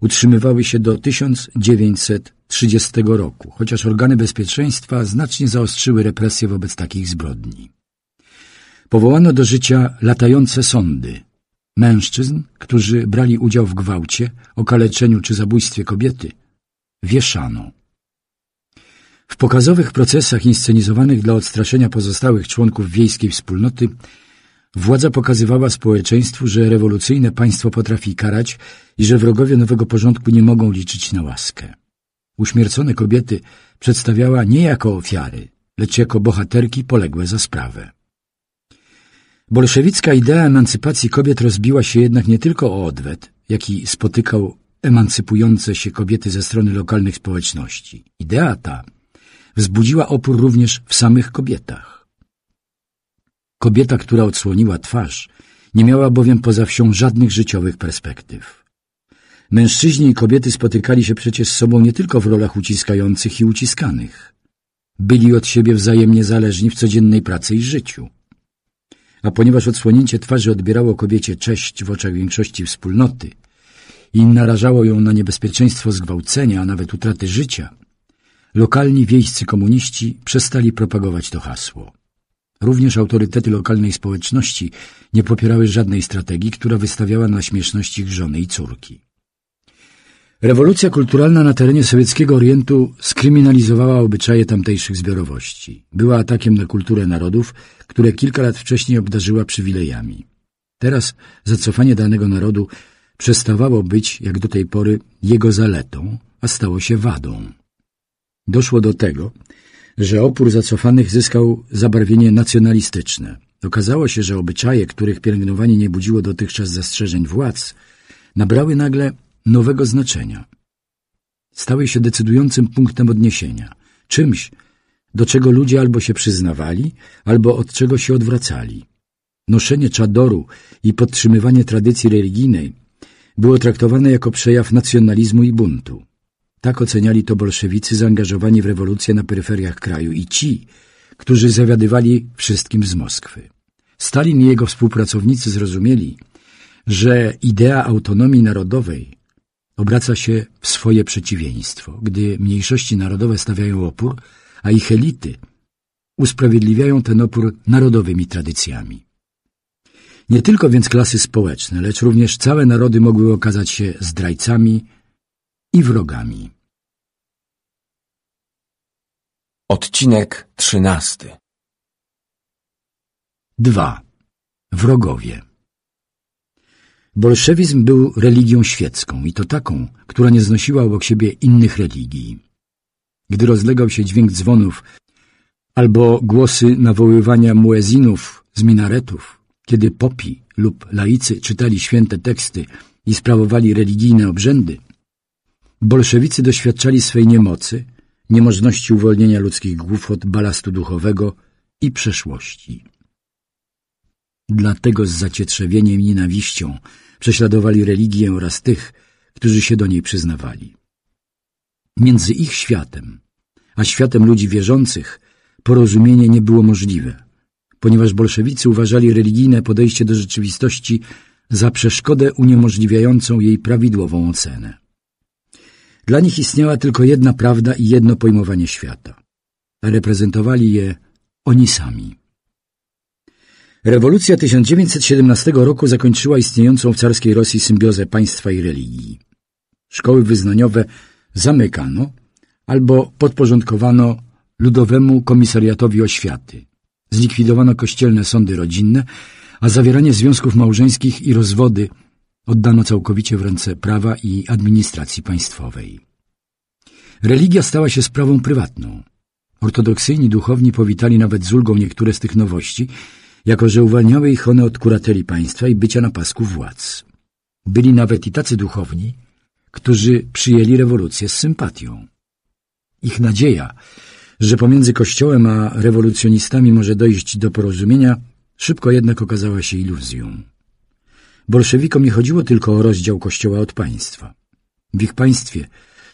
utrzymywały się do 1930 roku, chociaż organy bezpieczeństwa znacznie zaostrzyły represje wobec takich zbrodni powołano do życia latające sądy. Mężczyzn, którzy brali udział w gwałcie, okaleczeniu czy zabójstwie kobiety, wieszano. W pokazowych procesach inscenizowanych dla odstraszenia pozostałych członków wiejskiej wspólnoty władza pokazywała społeczeństwu, że rewolucyjne państwo potrafi karać i że wrogowie nowego porządku nie mogą liczyć na łaskę. Uśmiercone kobiety przedstawiała nie jako ofiary, lecz jako bohaterki poległe za sprawę. Bolszewicka idea emancypacji kobiet rozbiła się jednak nie tylko o odwet, jaki spotykał emancypujące się kobiety ze strony lokalnych społeczności. Idea ta wzbudziła opór również w samych kobietach. Kobieta, która odsłoniła twarz, nie miała bowiem poza wsią żadnych życiowych perspektyw. Mężczyźni i kobiety spotykali się przecież z sobą nie tylko w rolach uciskających i uciskanych. Byli od siebie wzajemnie zależni w codziennej pracy i życiu a ponieważ odsłonięcie twarzy odbierało kobiecie cześć w oczach większości wspólnoty i narażało ją na niebezpieczeństwo zgwałcenia, a nawet utraty życia, lokalni wiejscy komuniści przestali propagować to hasło. Również autorytety lokalnej społeczności nie popierały żadnej strategii, która wystawiała na śmieszność ich żony i córki. Rewolucja kulturalna na terenie sowieckiego Orientu skryminalizowała obyczaje tamtejszych zbiorowości. Była atakiem na kulturę narodów, które kilka lat wcześniej obdarzyła przywilejami. Teraz zacofanie danego narodu przestawało być, jak do tej pory, jego zaletą, a stało się wadą. Doszło do tego, że opór zacofanych zyskał zabarwienie nacjonalistyczne. Okazało się, że obyczaje, których pielęgnowanie nie budziło dotychczas zastrzeżeń władz, nabrały nagle nowego znaczenia. Stały się decydującym punktem odniesienia, czymś, do czego ludzie albo się przyznawali, albo od czego się odwracali. Noszenie czadoru i podtrzymywanie tradycji religijnej było traktowane jako przejaw nacjonalizmu i buntu. Tak oceniali to bolszewicy zaangażowani w rewolucję na peryferiach kraju i ci, którzy zawiadywali wszystkim z Moskwy. Stalin i jego współpracownicy zrozumieli, że idea autonomii narodowej obraca się w swoje przeciwieństwo, gdy mniejszości narodowe stawiają opór, a ich elity usprawiedliwiają ten opór narodowymi tradycjami. Nie tylko więc klasy społeczne, lecz również całe narody mogły okazać się zdrajcami i wrogami. Odcinek trzynasty 2. Wrogowie Bolszewizm był religią świecką i to taką, która nie znosiła obok siebie innych religii. Gdy rozlegał się dźwięk dzwonów albo głosy nawoływania muezinów z minaretów, kiedy popi lub laicy czytali święte teksty i sprawowali religijne obrzędy, bolszewicy doświadczali swej niemocy, niemożności uwolnienia ludzkich głów od balastu duchowego i przeszłości. Dlatego z zacietrzewieniem i nienawiścią prześladowali religię oraz tych, którzy się do niej przyznawali. Między ich światem, a światem ludzi wierzących, porozumienie nie było możliwe, ponieważ bolszewicy uważali religijne podejście do rzeczywistości za przeszkodę uniemożliwiającą jej prawidłową ocenę. Dla nich istniała tylko jedna prawda i jedno pojmowanie świata. Reprezentowali je oni sami. Rewolucja 1917 roku zakończyła istniejącą w carskiej Rosji symbiozę państwa i religii. Szkoły wyznaniowe zamykano albo podporządkowano Ludowemu Komisariatowi Oświaty. Zlikwidowano kościelne sądy rodzinne, a zawieranie związków małżeńskich i rozwody oddano całkowicie w ręce prawa i administracji państwowej. Religia stała się sprawą prywatną. Ortodoksyjni duchowni powitali nawet z ulgą niektóre z tych nowości – jako że uwalniały ich one od kurateli państwa i bycia na pasku władz. Byli nawet i tacy duchowni, którzy przyjęli rewolucję z sympatią. Ich nadzieja, że pomiędzy Kościołem a rewolucjonistami może dojść do porozumienia, szybko jednak okazała się iluzją. Bolszewikom nie chodziło tylko o rozdział Kościoła od państwa. W ich państwie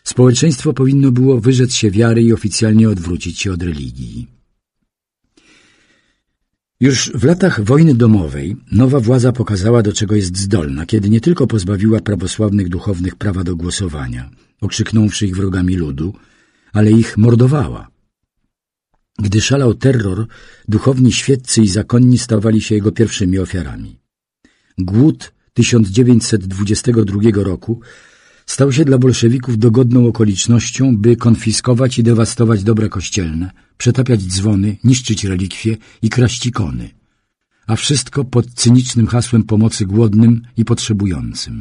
społeczeństwo powinno było wyrzec się wiary i oficjalnie odwrócić się od religii. Już w latach wojny domowej nowa władza pokazała, do czego jest zdolna, kiedy nie tylko pozbawiła prawosławnych duchownych prawa do głosowania, okrzyknąwszy ich wrogami ludu, ale ich mordowała. Gdy szalał terror, duchowni świeccy i zakonni stawali się jego pierwszymi ofiarami. Głód 1922 roku stał się dla bolszewików dogodną okolicznością, by konfiskować i dewastować dobra kościelne, przetapiać dzwony, niszczyć relikwie i kraść ikony. A wszystko pod cynicznym hasłem pomocy głodnym i potrzebującym.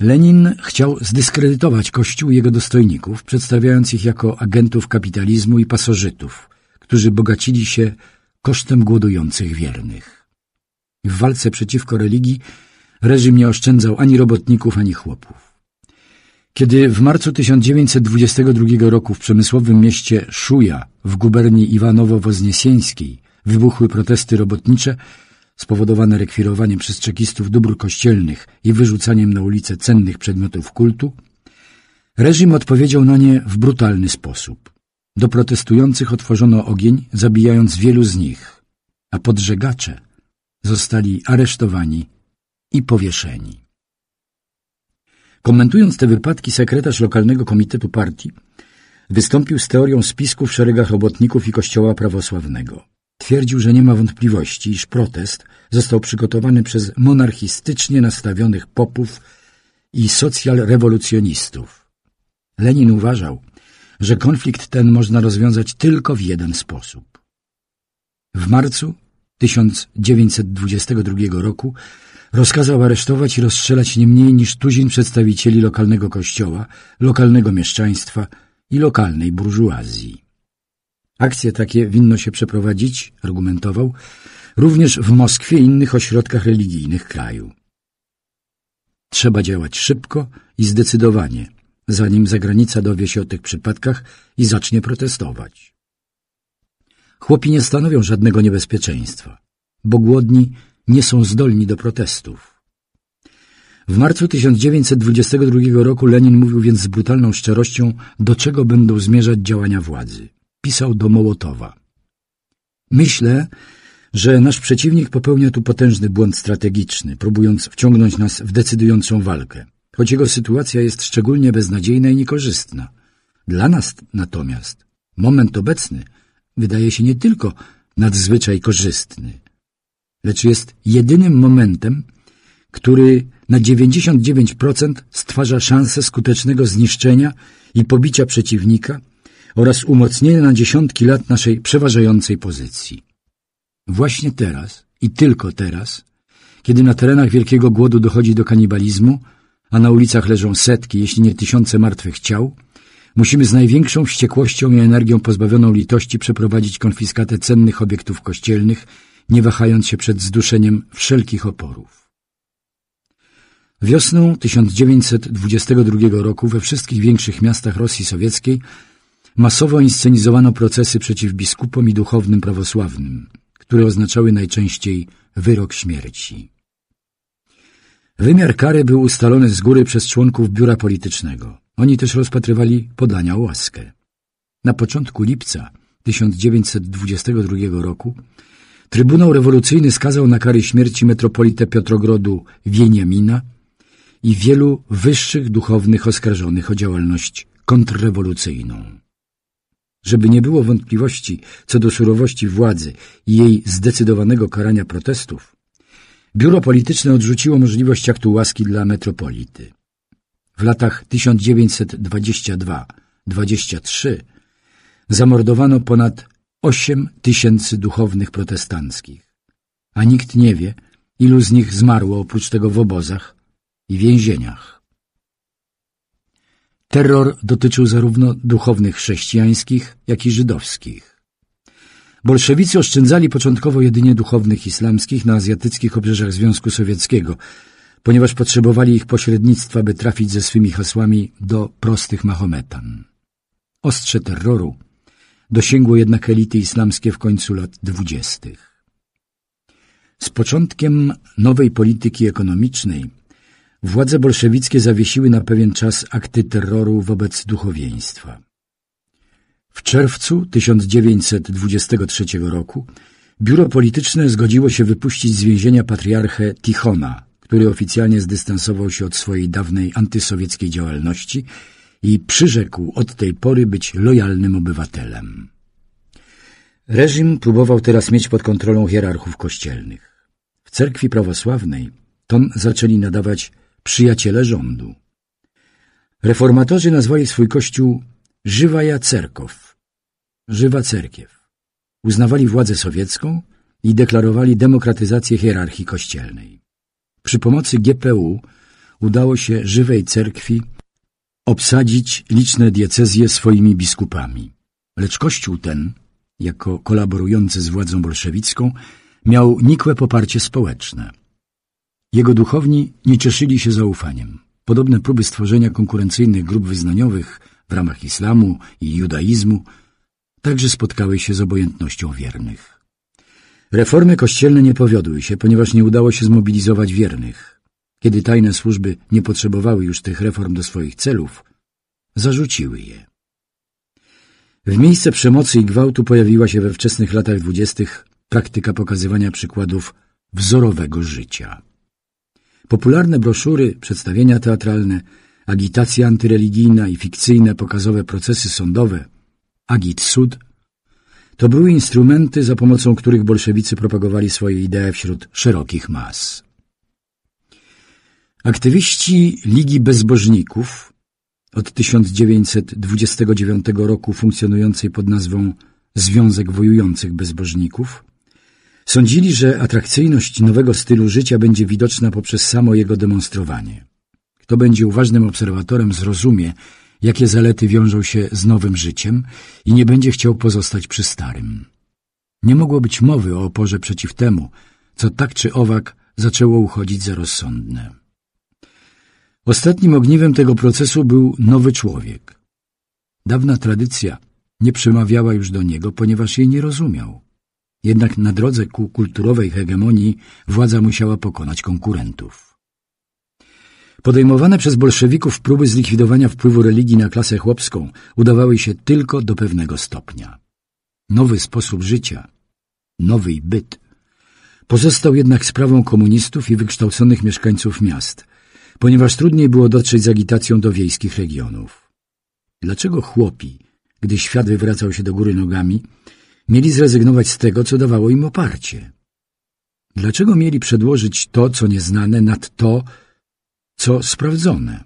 Lenin chciał zdyskredytować Kościół i jego dostojników, przedstawiając ich jako agentów kapitalizmu i pasożytów, którzy bogacili się kosztem głodujących wiernych. W walce przeciwko religii Reżim nie oszczędzał ani robotników, ani chłopów. Kiedy w marcu 1922 roku w przemysłowym mieście Szuja w guberni Iwanowo-Wozniesieńskiej wybuchły protesty robotnicze spowodowane rekwirowaniem przez czekistów dóbr kościelnych i wyrzucaniem na ulicę cennych przedmiotów kultu, reżim odpowiedział na nie w brutalny sposób. Do protestujących otworzono ogień, zabijając wielu z nich, a podżegacze zostali aresztowani i powieszeni. Komentując te wypadki, sekretarz lokalnego komitetu partii wystąpił z teorią spisku w szeregach robotników i kościoła prawosławnego. Twierdził, że nie ma wątpliwości, iż protest został przygotowany przez monarchistycznie nastawionych popów i socjalrewolucjonistów. Lenin uważał, że konflikt ten można rozwiązać tylko w jeden sposób. W marcu 1922 roku Rozkazał aresztować i rozstrzelać nie mniej niż tuzin przedstawicieli lokalnego kościoła, lokalnego mieszczaństwa i lokalnej burżuazji. Akcje takie winno się przeprowadzić, argumentował, również w Moskwie i innych ośrodkach religijnych kraju. Trzeba działać szybko i zdecydowanie, zanim zagranica dowie się o tych przypadkach i zacznie protestować. Chłopi nie stanowią żadnego niebezpieczeństwa, bo głodni nie są zdolni do protestów. W marcu 1922 roku Lenin mówił więc z brutalną szczerością, do czego będą zmierzać działania władzy. Pisał do Mołotowa. Myślę, że nasz przeciwnik popełnia tu potężny błąd strategiczny, próbując wciągnąć nas w decydującą walkę, choć jego sytuacja jest szczególnie beznadziejna i niekorzystna. Dla nas natomiast moment obecny wydaje się nie tylko nadzwyczaj korzystny, lecz jest jedynym momentem, który na 99% stwarza szansę skutecznego zniszczenia i pobicia przeciwnika oraz umocnienia na dziesiątki lat naszej przeważającej pozycji. Właśnie teraz i tylko teraz, kiedy na terenach wielkiego głodu dochodzi do kanibalizmu, a na ulicach leżą setki, jeśli nie tysiące martwych ciał, musimy z największą wściekłością i energią pozbawioną litości przeprowadzić konfiskatę cennych obiektów kościelnych, nie wahając się przed zduszeniem wszelkich oporów. Wiosną 1922 roku we wszystkich większych miastach Rosji Sowieckiej masowo inscenizowano procesy przeciw biskupom i duchownym prawosławnym, które oznaczały najczęściej wyrok śmierci. Wymiar kary był ustalony z góry przez członków biura politycznego. Oni też rozpatrywali podania o łaskę. Na początku lipca 1922 roku Trybunał rewolucyjny skazał na karę śmierci metropolitę Piotrogrodu Wieniamina i wielu wyższych duchownych oskarżonych o działalność kontrrewolucyjną. Żeby nie było wątpliwości co do surowości władzy i jej zdecydowanego karania protestów, biuro polityczne odrzuciło możliwość aktu łaski dla metropolity. W latach 1922-23 zamordowano ponad osiem tysięcy duchownych protestanckich, a nikt nie wie, ilu z nich zmarło oprócz tego w obozach i więzieniach. Terror dotyczył zarówno duchownych chrześcijańskich, jak i żydowskich. Bolszewicy oszczędzali początkowo jedynie duchownych islamskich na azjatyckich obrzeżach Związku Sowieckiego, ponieważ potrzebowali ich pośrednictwa, by trafić ze swymi hasłami do prostych Mahometan. Ostrze terroru dosięgło jednak elity islamskie w końcu lat dwudziestych. Z początkiem nowej polityki ekonomicznej władze bolszewickie zawiesiły na pewien czas akty terroru wobec duchowieństwa. W czerwcu 1923 roku biuro polityczne zgodziło się wypuścić z więzienia patriarchę Tichona, który oficjalnie zdystansował się od swojej dawnej antysowieckiej działalności i przyrzekł od tej pory być lojalnym obywatelem. Reżim próbował teraz mieć pod kontrolą hierarchów kościelnych. W cerkwi prawosławnej ton zaczęli nadawać przyjaciele rządu. Reformatorzy nazwali swój kościół Żywa Cerkow, Żywa Cerkiew. Uznawali władzę sowiecką i deklarowali demokratyzację hierarchii kościelnej. Przy pomocy GPU udało się Żywej Cerkwi obsadzić liczne diecezje swoimi biskupami. Lecz kościół ten, jako kolaborujący z władzą bolszewicką, miał nikłe poparcie społeczne. Jego duchowni nie cieszyli się zaufaniem. Podobne próby stworzenia konkurencyjnych grup wyznaniowych w ramach islamu i judaizmu także spotkały się z obojętnością wiernych. Reformy kościelne nie powiodły się, ponieważ nie udało się zmobilizować wiernych kiedy tajne służby nie potrzebowały już tych reform do swoich celów, zarzuciły je. W miejsce przemocy i gwałtu pojawiła się we wczesnych latach dwudziestych praktyka pokazywania przykładów wzorowego życia. Popularne broszury, przedstawienia teatralne, agitacja antyreligijna i fikcyjne pokazowe procesy sądowe, agit sud, to były instrumenty, za pomocą których bolszewicy propagowali swoje idee wśród szerokich mas. Aktywiści Ligi Bezbożników od 1929 roku funkcjonującej pod nazwą Związek Wojujących Bezbożników sądzili, że atrakcyjność nowego stylu życia będzie widoczna poprzez samo jego demonstrowanie. Kto będzie uważnym obserwatorem zrozumie, jakie zalety wiążą się z nowym życiem i nie będzie chciał pozostać przy starym. Nie mogło być mowy o oporze przeciw temu, co tak czy owak zaczęło uchodzić za rozsądne. Ostatnim ogniwem tego procesu był nowy człowiek. Dawna tradycja nie przemawiała już do niego, ponieważ jej nie rozumiał. Jednak na drodze ku kulturowej hegemonii władza musiała pokonać konkurentów. Podejmowane przez bolszewików próby zlikwidowania wpływu religii na klasę chłopską udawały się tylko do pewnego stopnia. Nowy sposób życia, nowy byt pozostał jednak sprawą komunistów i wykształconych mieszkańców miast – ponieważ trudniej było dotrzeć z agitacją do wiejskich regionów. Dlaczego chłopi, gdy świat wywracał się do góry nogami, mieli zrezygnować z tego, co dawało im oparcie? Dlaczego mieli przedłożyć to, co nieznane, nad to, co sprawdzone?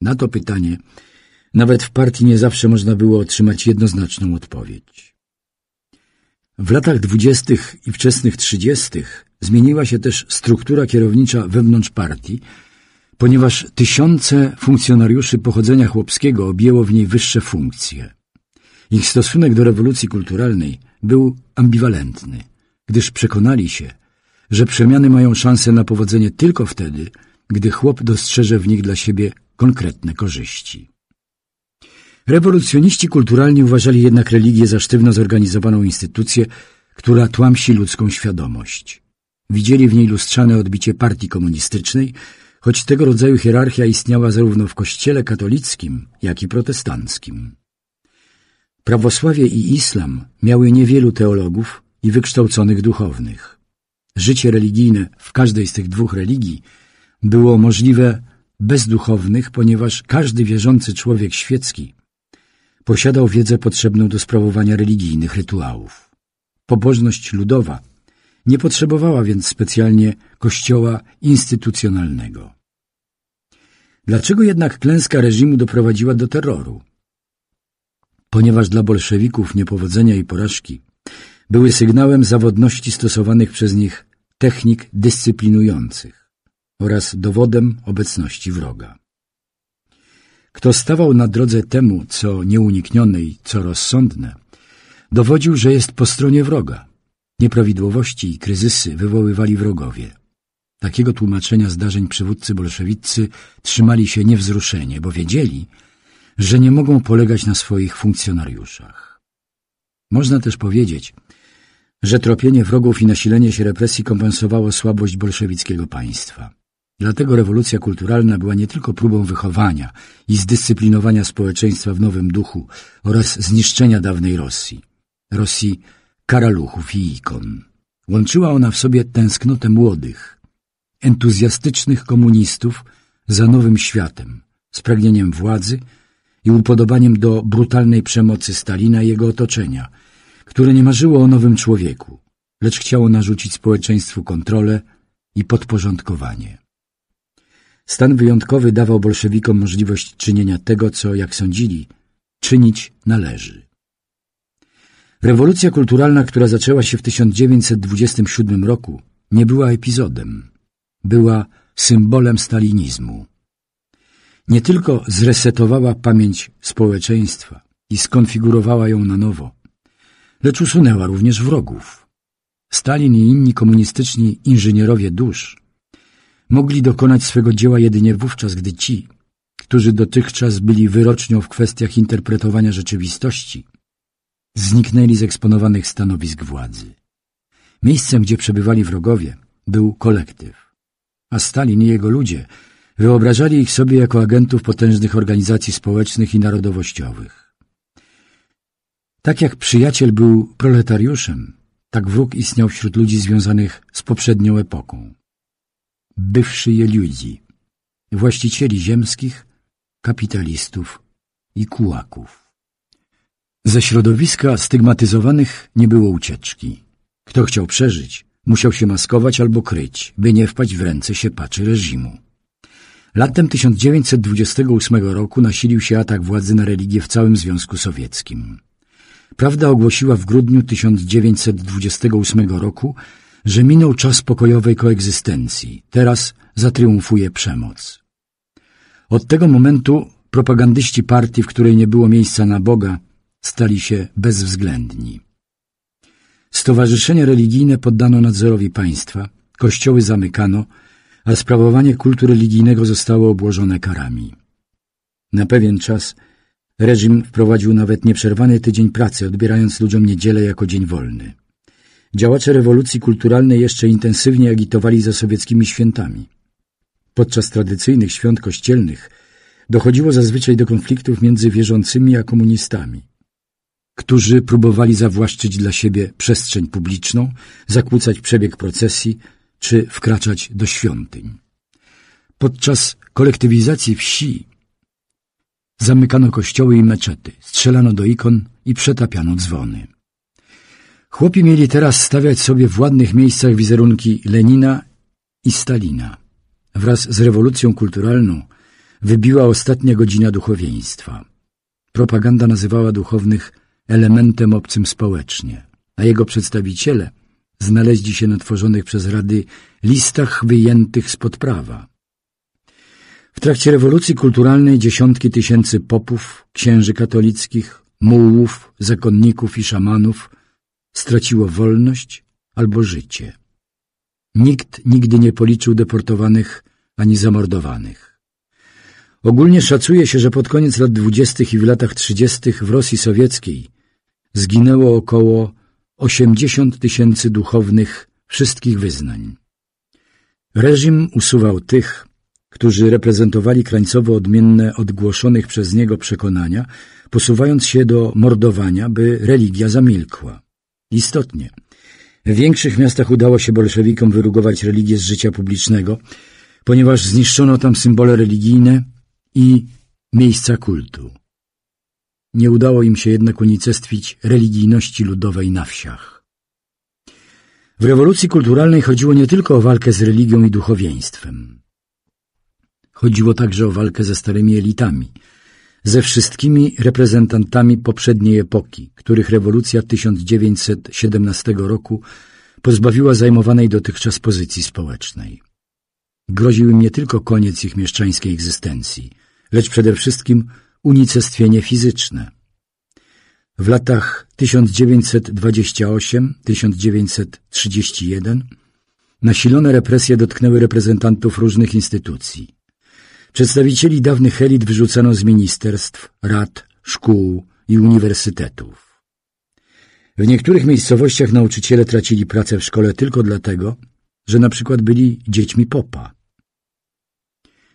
Na to pytanie nawet w partii nie zawsze można było otrzymać jednoznaczną odpowiedź. W latach dwudziestych i wczesnych trzydziestych Zmieniła się też struktura kierownicza wewnątrz partii, ponieważ tysiące funkcjonariuszy pochodzenia chłopskiego objęło w niej wyższe funkcje. Ich stosunek do rewolucji kulturalnej był ambiwalentny, gdyż przekonali się, że przemiany mają szansę na powodzenie tylko wtedy, gdy chłop dostrzeże w nich dla siebie konkretne korzyści. Rewolucjoniści kulturalni uważali jednak religię za sztywno zorganizowaną instytucję, która tłamsi ludzką świadomość. Widzieli w niej lustrzane odbicie partii komunistycznej, choć tego rodzaju hierarchia istniała zarówno w kościele katolickim, jak i protestanckim. Prawosławie i islam miały niewielu teologów i wykształconych duchownych. Życie religijne w każdej z tych dwóch religii było możliwe bez duchownych, ponieważ każdy wierzący człowiek świecki posiadał wiedzę potrzebną do sprawowania religijnych rytuałów. Pobożność ludowa nie potrzebowała więc specjalnie kościoła instytucjonalnego. Dlaczego jednak klęska reżimu doprowadziła do terroru? Ponieważ dla bolszewików niepowodzenia i porażki były sygnałem zawodności stosowanych przez nich technik dyscyplinujących oraz dowodem obecności wroga. Kto stawał na drodze temu, co nieuniknione i co rozsądne, dowodził, że jest po stronie wroga – Nieprawidłowości i kryzysy wywoływali wrogowie. Takiego tłumaczenia zdarzeń przywódcy bolszewiccy trzymali się niewzruszenie, bo wiedzieli, że nie mogą polegać na swoich funkcjonariuszach. Można też powiedzieć, że tropienie wrogów i nasilenie się represji kompensowało słabość bolszewickiego państwa. Dlatego rewolucja kulturalna była nie tylko próbą wychowania i zdyscyplinowania społeczeństwa w nowym duchu oraz zniszczenia dawnej Rosji. Rosji karaluchów i ikon. Łączyła ona w sobie tęsknotę młodych, entuzjastycznych komunistów za nowym światem, z pragnieniem władzy i upodobaniem do brutalnej przemocy Stalina i jego otoczenia, które nie marzyło o nowym człowieku, lecz chciało narzucić społeczeństwu kontrolę i podporządkowanie. Stan wyjątkowy dawał bolszewikom możliwość czynienia tego, co, jak sądzili, czynić należy. Rewolucja kulturalna, która zaczęła się w 1927 roku, nie była epizodem. Była symbolem stalinizmu. Nie tylko zresetowała pamięć społeczeństwa i skonfigurowała ją na nowo, lecz usunęła również wrogów. Stalin i inni komunistyczni inżynierowie dusz mogli dokonać swego dzieła jedynie wówczas, gdy ci, którzy dotychczas byli wyrocznią w kwestiach interpretowania rzeczywistości, zniknęli z eksponowanych stanowisk władzy. Miejscem, gdzie przebywali wrogowie, był kolektyw, a Stalin i jego ludzie wyobrażali ich sobie jako agentów potężnych organizacji społecznych i narodowościowych. Tak jak przyjaciel był proletariuszem, tak wróg istniał wśród ludzi związanych z poprzednią epoką. Bywszy je ludzi, właścicieli ziemskich, kapitalistów i kułaków. Ze środowiska stygmatyzowanych nie było ucieczki. Kto chciał przeżyć, musiał się maskować albo kryć, by nie wpaść w ręce paczy reżimu. Latem 1928 roku nasilił się atak władzy na religię w całym Związku Sowieckim. Prawda ogłosiła w grudniu 1928 roku, że minął czas pokojowej koegzystencji. Teraz zatriumfuje przemoc. Od tego momentu propagandyści partii, w której nie było miejsca na Boga, stali się bezwzględni. Stowarzyszenia religijne poddano nadzorowi państwa, kościoły zamykano, a sprawowanie kultu religijnego zostało obłożone karami. Na pewien czas reżim wprowadził nawet nieprzerwany tydzień pracy, odbierając ludziom niedzielę jako dzień wolny. Działacze rewolucji kulturalnej jeszcze intensywnie agitowali za sowieckimi świętami. Podczas tradycyjnych świąt kościelnych dochodziło zazwyczaj do konfliktów między wierzącymi a komunistami którzy próbowali zawłaszczyć dla siebie przestrzeń publiczną, zakłócać przebieg procesji czy wkraczać do świątyń. Podczas kolektywizacji wsi zamykano kościoły i meczety, strzelano do ikon i przetapiano dzwony. Chłopi mieli teraz stawiać sobie w ładnych miejscach wizerunki Lenina i Stalina. Wraz z rewolucją kulturalną wybiła ostatnia godzina duchowieństwa. Propaganda nazywała duchownych elementem obcym społecznie, a jego przedstawiciele znaleźli się na tworzonych przez Rady listach wyjętych spod prawa. W trakcie rewolucji kulturalnej dziesiątki tysięcy popów, księży katolickich, mułów, zakonników i szamanów straciło wolność albo życie. Nikt nigdy nie policzył deportowanych ani zamordowanych. Ogólnie szacuje się, że pod koniec lat dwudziestych i w latach trzydziestych w Rosji Sowieckiej zginęło około 80 tysięcy duchownych wszystkich wyznań. Reżim usuwał tych, którzy reprezentowali krańcowo odmienne odgłoszonych przez niego przekonania, posuwając się do mordowania, by religia zamilkła. Istotnie, w większych miastach udało się bolszewikom wyrugować religię z życia publicznego, ponieważ zniszczono tam symbole religijne i miejsca kultu. Nie udało im się jednak unicestwić religijności ludowej na wsiach. W rewolucji kulturalnej chodziło nie tylko o walkę z religią i duchowieństwem. Chodziło także o walkę ze starymi elitami, ze wszystkimi reprezentantami poprzedniej epoki, których rewolucja 1917 roku pozbawiła zajmowanej dotychczas pozycji społecznej. Groził im nie tylko koniec ich mieszczańskiej egzystencji, lecz przede wszystkim unicestwienie fizyczne. W latach 1928-1931 nasilone represje dotknęły reprezentantów różnych instytucji. Przedstawicieli dawnych elit wyrzucano z ministerstw, rad, szkół i uniwersytetów. W niektórych miejscowościach nauczyciele tracili pracę w szkole tylko dlatego, że na przykład byli dziećmi popa.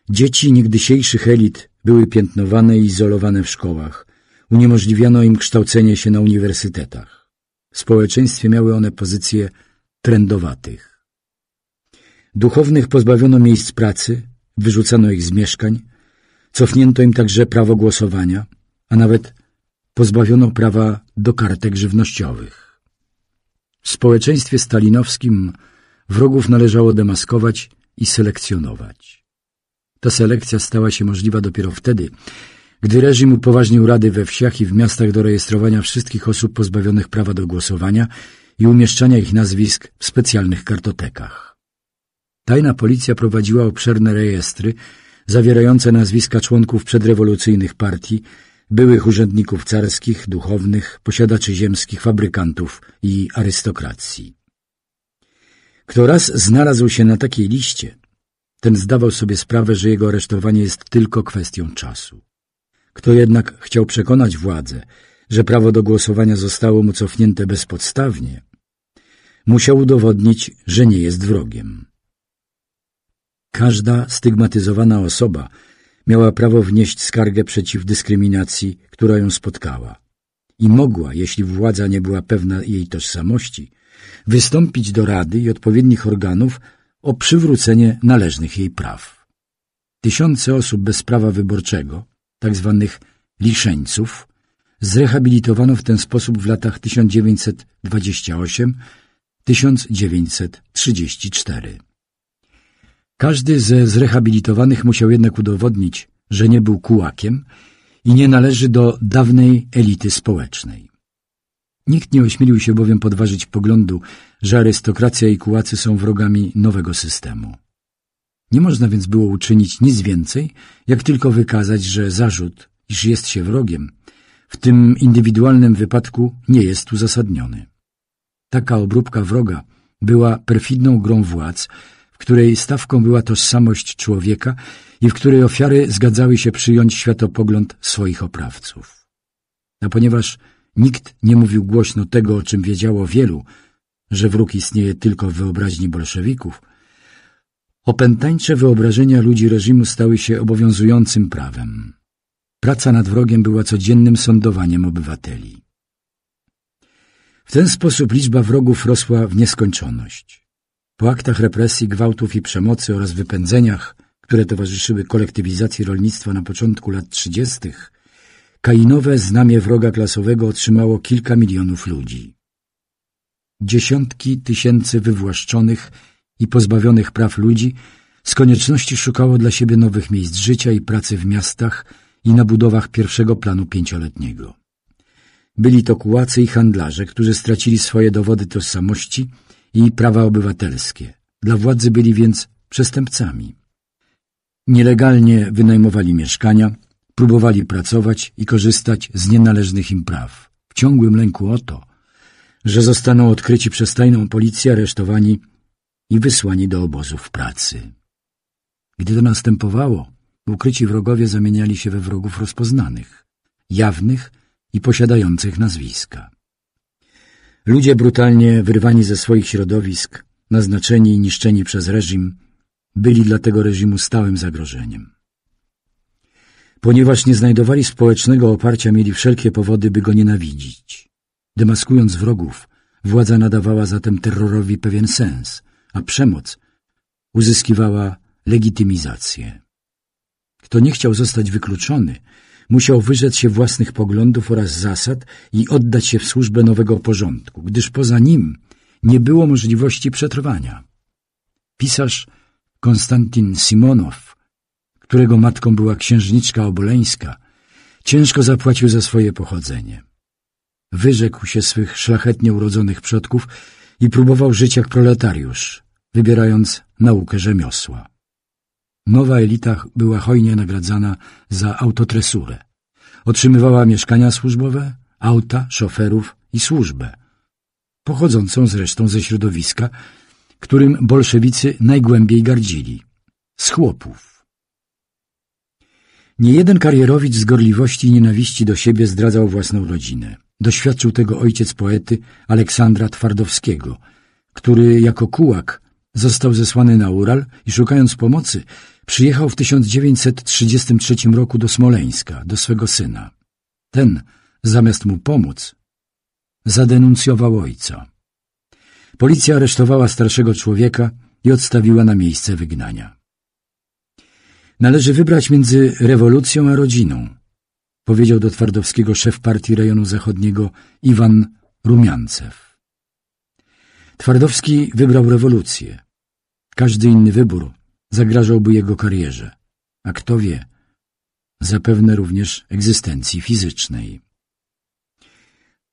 Dzieci niegdysiejszych elit były piętnowane i izolowane w szkołach, uniemożliwiano im kształcenie się na uniwersytetach. W społeczeństwie miały one pozycję trendowatych. Duchownych pozbawiono miejsc pracy, wyrzucano ich z mieszkań, cofnięto im także prawo głosowania, a nawet pozbawiono prawa do kartek żywnościowych. W społeczeństwie stalinowskim wrogów należało demaskować i selekcjonować. Ta selekcja stała się możliwa dopiero wtedy, gdy reżim upoważnił rady we wsiach i w miastach do rejestrowania wszystkich osób pozbawionych prawa do głosowania i umieszczania ich nazwisk w specjalnych kartotekach. Tajna policja prowadziła obszerne rejestry zawierające nazwiska członków przedrewolucyjnych partii, byłych urzędników carskich, duchownych, posiadaczy ziemskich, fabrykantów i arystokracji. Kto raz znalazł się na takiej liście – ten zdawał sobie sprawę, że jego aresztowanie jest tylko kwestią czasu. Kto jednak chciał przekonać władzę, że prawo do głosowania zostało mu cofnięte bezpodstawnie, musiał udowodnić, że nie jest wrogiem. Każda stygmatyzowana osoba miała prawo wnieść skargę przeciw dyskryminacji, która ją spotkała i mogła, jeśli władza nie była pewna jej tożsamości, wystąpić do Rady i odpowiednich organów o przywrócenie należnych jej praw. Tysiące osób bez prawa wyborczego, tzw. Tak liszeńców, zrehabilitowano w ten sposób w latach 1928-1934. Każdy ze zrehabilitowanych musiał jednak udowodnić, że nie był kułakiem i nie należy do dawnej elity społecznej. Nikt nie ośmielił się bowiem podważyć poglądu, że arystokracja i kułacy są wrogami nowego systemu. Nie można więc było uczynić nic więcej, jak tylko wykazać, że zarzut, iż jest się wrogiem, w tym indywidualnym wypadku nie jest uzasadniony. Taka obróbka wroga była perfidną grą władz, w której stawką była tożsamość człowieka i w której ofiary zgadzały się przyjąć światopogląd swoich oprawców. A ponieważ Nikt nie mówił głośno tego, o czym wiedziało wielu, że wróg istnieje tylko w wyobraźni bolszewików. Opętańcze wyobrażenia ludzi reżimu stały się obowiązującym prawem. Praca nad wrogiem była codziennym sądowaniem obywateli. W ten sposób liczba wrogów rosła w nieskończoność. Po aktach represji, gwałtów i przemocy oraz wypędzeniach, które towarzyszyły kolektywizacji rolnictwa na początku lat 30., Kainowe znamie wroga klasowego otrzymało kilka milionów ludzi. Dziesiątki tysięcy wywłaszczonych i pozbawionych praw ludzi z konieczności szukało dla siebie nowych miejsc życia i pracy w miastach i na budowach pierwszego planu pięcioletniego. Byli to kułacy i handlarze, którzy stracili swoje dowody tożsamości i prawa obywatelskie. Dla władzy byli więc przestępcami. Nielegalnie wynajmowali mieszkania, Próbowali pracować i korzystać z nienależnych im praw, w ciągłym lęku o to, że zostaną odkryci przez tajną policję, aresztowani i wysłani do obozów pracy. Gdy to następowało, ukryci wrogowie zamieniali się we wrogów rozpoznanych, jawnych i posiadających nazwiska. Ludzie brutalnie wyrwani ze swoich środowisk, naznaczeni i niszczeni przez reżim, byli dla tego reżimu stałym zagrożeniem. Ponieważ nie znajdowali społecznego oparcia, mieli wszelkie powody, by go nienawidzić. Demaskując wrogów, władza nadawała zatem terrorowi pewien sens, a przemoc uzyskiwała legitymizację. Kto nie chciał zostać wykluczony, musiał wyrzec się własnych poglądów oraz zasad i oddać się w służbę nowego porządku, gdyż poza nim nie było możliwości przetrwania. Pisarz Konstantin Simonow którego matką była księżniczka oboleńska, ciężko zapłacił za swoje pochodzenie. Wyrzekł się swych szlachetnie urodzonych przodków i próbował żyć jak proletariusz, wybierając naukę rzemiosła. Nowa elita była hojnie nagradzana za autotresurę. Otrzymywała mieszkania służbowe, auta, szoferów i służbę, pochodzącą zresztą ze środowiska, którym bolszewicy najgłębiej gardzili – z chłopów. Niejeden karierowicz z gorliwości i nienawiści do siebie zdradzał własną rodzinę. Doświadczył tego ojciec poety Aleksandra Twardowskiego, który jako kułak został zesłany na Ural i szukając pomocy przyjechał w 1933 roku do Smoleńska, do swego syna. Ten, zamiast mu pomóc, zadenuncjował ojca. Policja aresztowała starszego człowieka i odstawiła na miejsce wygnania. Należy wybrać między rewolucją a rodziną, powiedział do Twardowskiego szef partii rejonu zachodniego Iwan Rumiancew. Twardowski wybrał rewolucję. Każdy inny wybór zagrażałby jego karierze, a kto wie, zapewne również egzystencji fizycznej.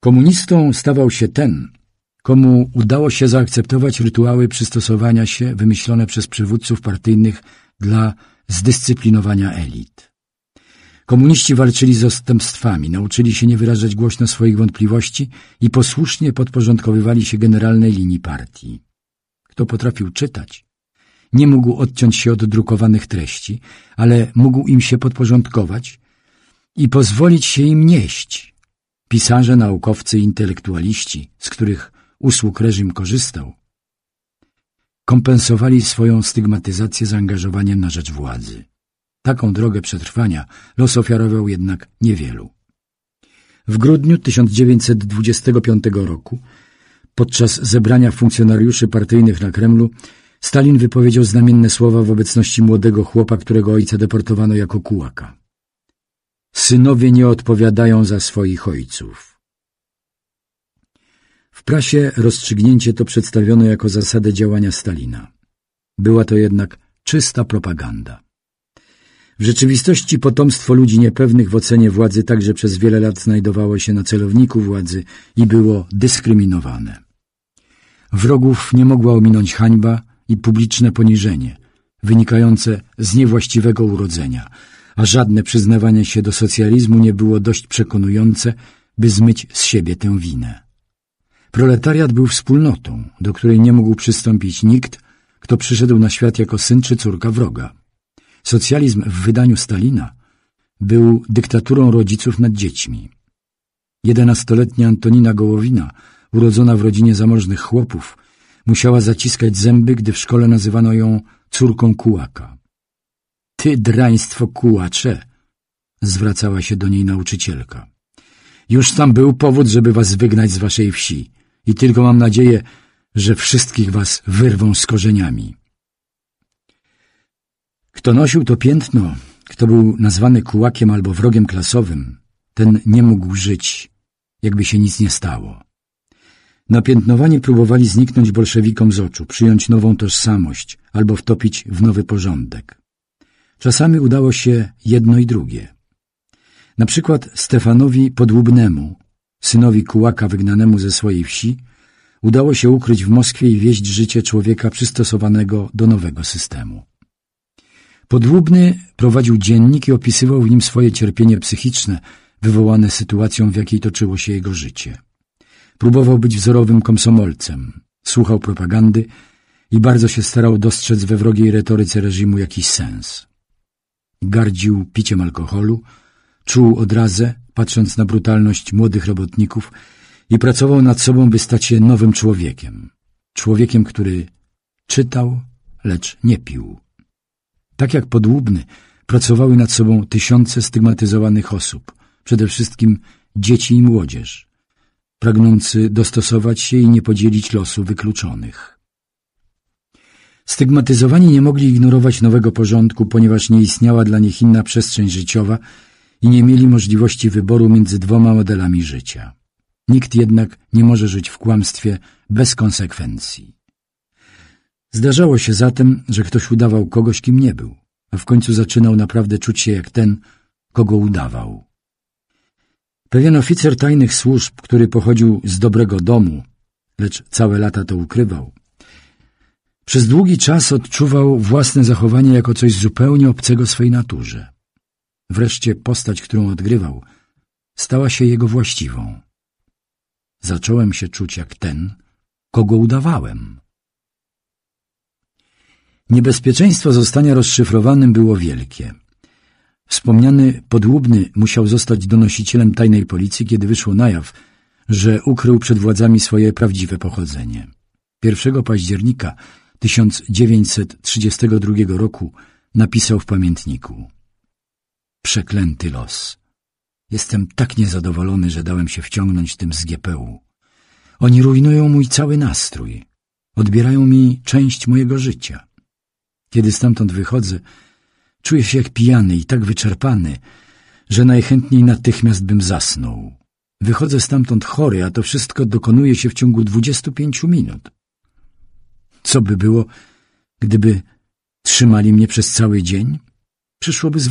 Komunistą stawał się ten, komu udało się zaakceptować rytuały przystosowania się wymyślone przez przywódców partyjnych dla zdyscyplinowania elit. Komuniści walczyli z ostępstwami, nauczyli się nie wyrażać głośno swoich wątpliwości i posłusznie podporządkowywali się generalnej linii partii. Kto potrafił czytać, nie mógł odciąć się od drukowanych treści, ale mógł im się podporządkować i pozwolić się im nieść. Pisarze, naukowcy, intelektualiści, z których usług reżim korzystał, kompensowali swoją stygmatyzację zaangażowaniem na rzecz władzy. Taką drogę przetrwania los ofiarował jednak niewielu. W grudniu 1925 roku, podczas zebrania funkcjonariuszy partyjnych na Kremlu, Stalin wypowiedział znamienne słowa w obecności młodego chłopa, którego ojca deportowano jako kułaka. Synowie nie odpowiadają za swoich ojców. W prasie rozstrzygnięcie to przedstawiono jako zasadę działania Stalina. Była to jednak czysta propaganda. W rzeczywistości potomstwo ludzi niepewnych w ocenie władzy także przez wiele lat znajdowało się na celowniku władzy i było dyskryminowane. Wrogów nie mogła ominąć hańba i publiczne poniżenie, wynikające z niewłaściwego urodzenia, a żadne przyznawanie się do socjalizmu nie było dość przekonujące, by zmyć z siebie tę winę. Proletariat był wspólnotą, do której nie mógł przystąpić nikt, kto przyszedł na świat jako syn czy córka wroga. Socjalizm w wydaniu Stalina był dyktaturą rodziców nad dziećmi. Jedenastoletnia Antonina Gołowina, urodzona w rodzinie zamożnych chłopów, musiała zaciskać zęby, gdy w szkole nazywano ją córką kułaka. Ty draństwo kułacze, zwracała się do niej nauczycielka. Już tam był powód, żeby was wygnać z waszej wsi i tylko mam nadzieję, że wszystkich was wyrwą z korzeniami. Kto nosił to piętno, kto był nazwany kułakiem albo wrogiem klasowym, ten nie mógł żyć, jakby się nic nie stało. Napiętnowani próbowali zniknąć bolszewikom z oczu, przyjąć nową tożsamość albo wtopić w nowy porządek. Czasami udało się jedno i drugie. Na przykład Stefanowi Podłubnemu synowi kułaka wygnanemu ze swojej wsi, udało się ukryć w Moskwie i wieść życie człowieka przystosowanego do nowego systemu. Podłubny prowadził dziennik i opisywał w nim swoje cierpienie psychiczne, wywołane sytuacją, w jakiej toczyło się jego życie. Próbował być wzorowym komsomolcem, słuchał propagandy i bardzo się starał dostrzec we wrogiej retoryce reżimu jakiś sens. Gardził piciem alkoholu, czuł odrazę patrząc na brutalność młodych robotników i pracował nad sobą, by stać się nowym człowiekiem. Człowiekiem, który czytał, lecz nie pił. Tak jak podłubny pracowały nad sobą tysiące stygmatyzowanych osób, przede wszystkim dzieci i młodzież, pragnący dostosować się i nie podzielić losu wykluczonych. Stygmatyzowani nie mogli ignorować nowego porządku, ponieważ nie istniała dla nich inna przestrzeń życiowa i nie mieli możliwości wyboru między dwoma modelami życia. Nikt jednak nie może żyć w kłamstwie bez konsekwencji. Zdarzało się zatem, że ktoś udawał kogoś, kim nie był, a w końcu zaczynał naprawdę czuć się jak ten, kogo udawał. Pewien oficer tajnych służb, który pochodził z dobrego domu, lecz całe lata to ukrywał, przez długi czas odczuwał własne zachowanie jako coś zupełnie obcego swej naturze. Wreszcie postać, którą odgrywał, stała się jego właściwą. Zacząłem się czuć jak ten, kogo udawałem. Niebezpieczeństwo zostania rozszyfrowanym było wielkie. Wspomniany podłubny musiał zostać donosicielem tajnej policji, kiedy wyszło na jaw, że ukrył przed władzami swoje prawdziwe pochodzenie. 1 października 1932 roku napisał w pamiętniku – Przeklęty los. Jestem tak niezadowolony, że dałem się wciągnąć tym z GPU. Oni rujnują mój cały nastrój. Odbierają mi część mojego życia. Kiedy stamtąd wychodzę, czuję się jak pijany i tak wyczerpany, że najchętniej natychmiast bym zasnął. Wychodzę stamtąd chory, a to wszystko dokonuje się w ciągu 25 minut. Co by było, gdyby trzymali mnie przez cały dzień? Przyszłoby z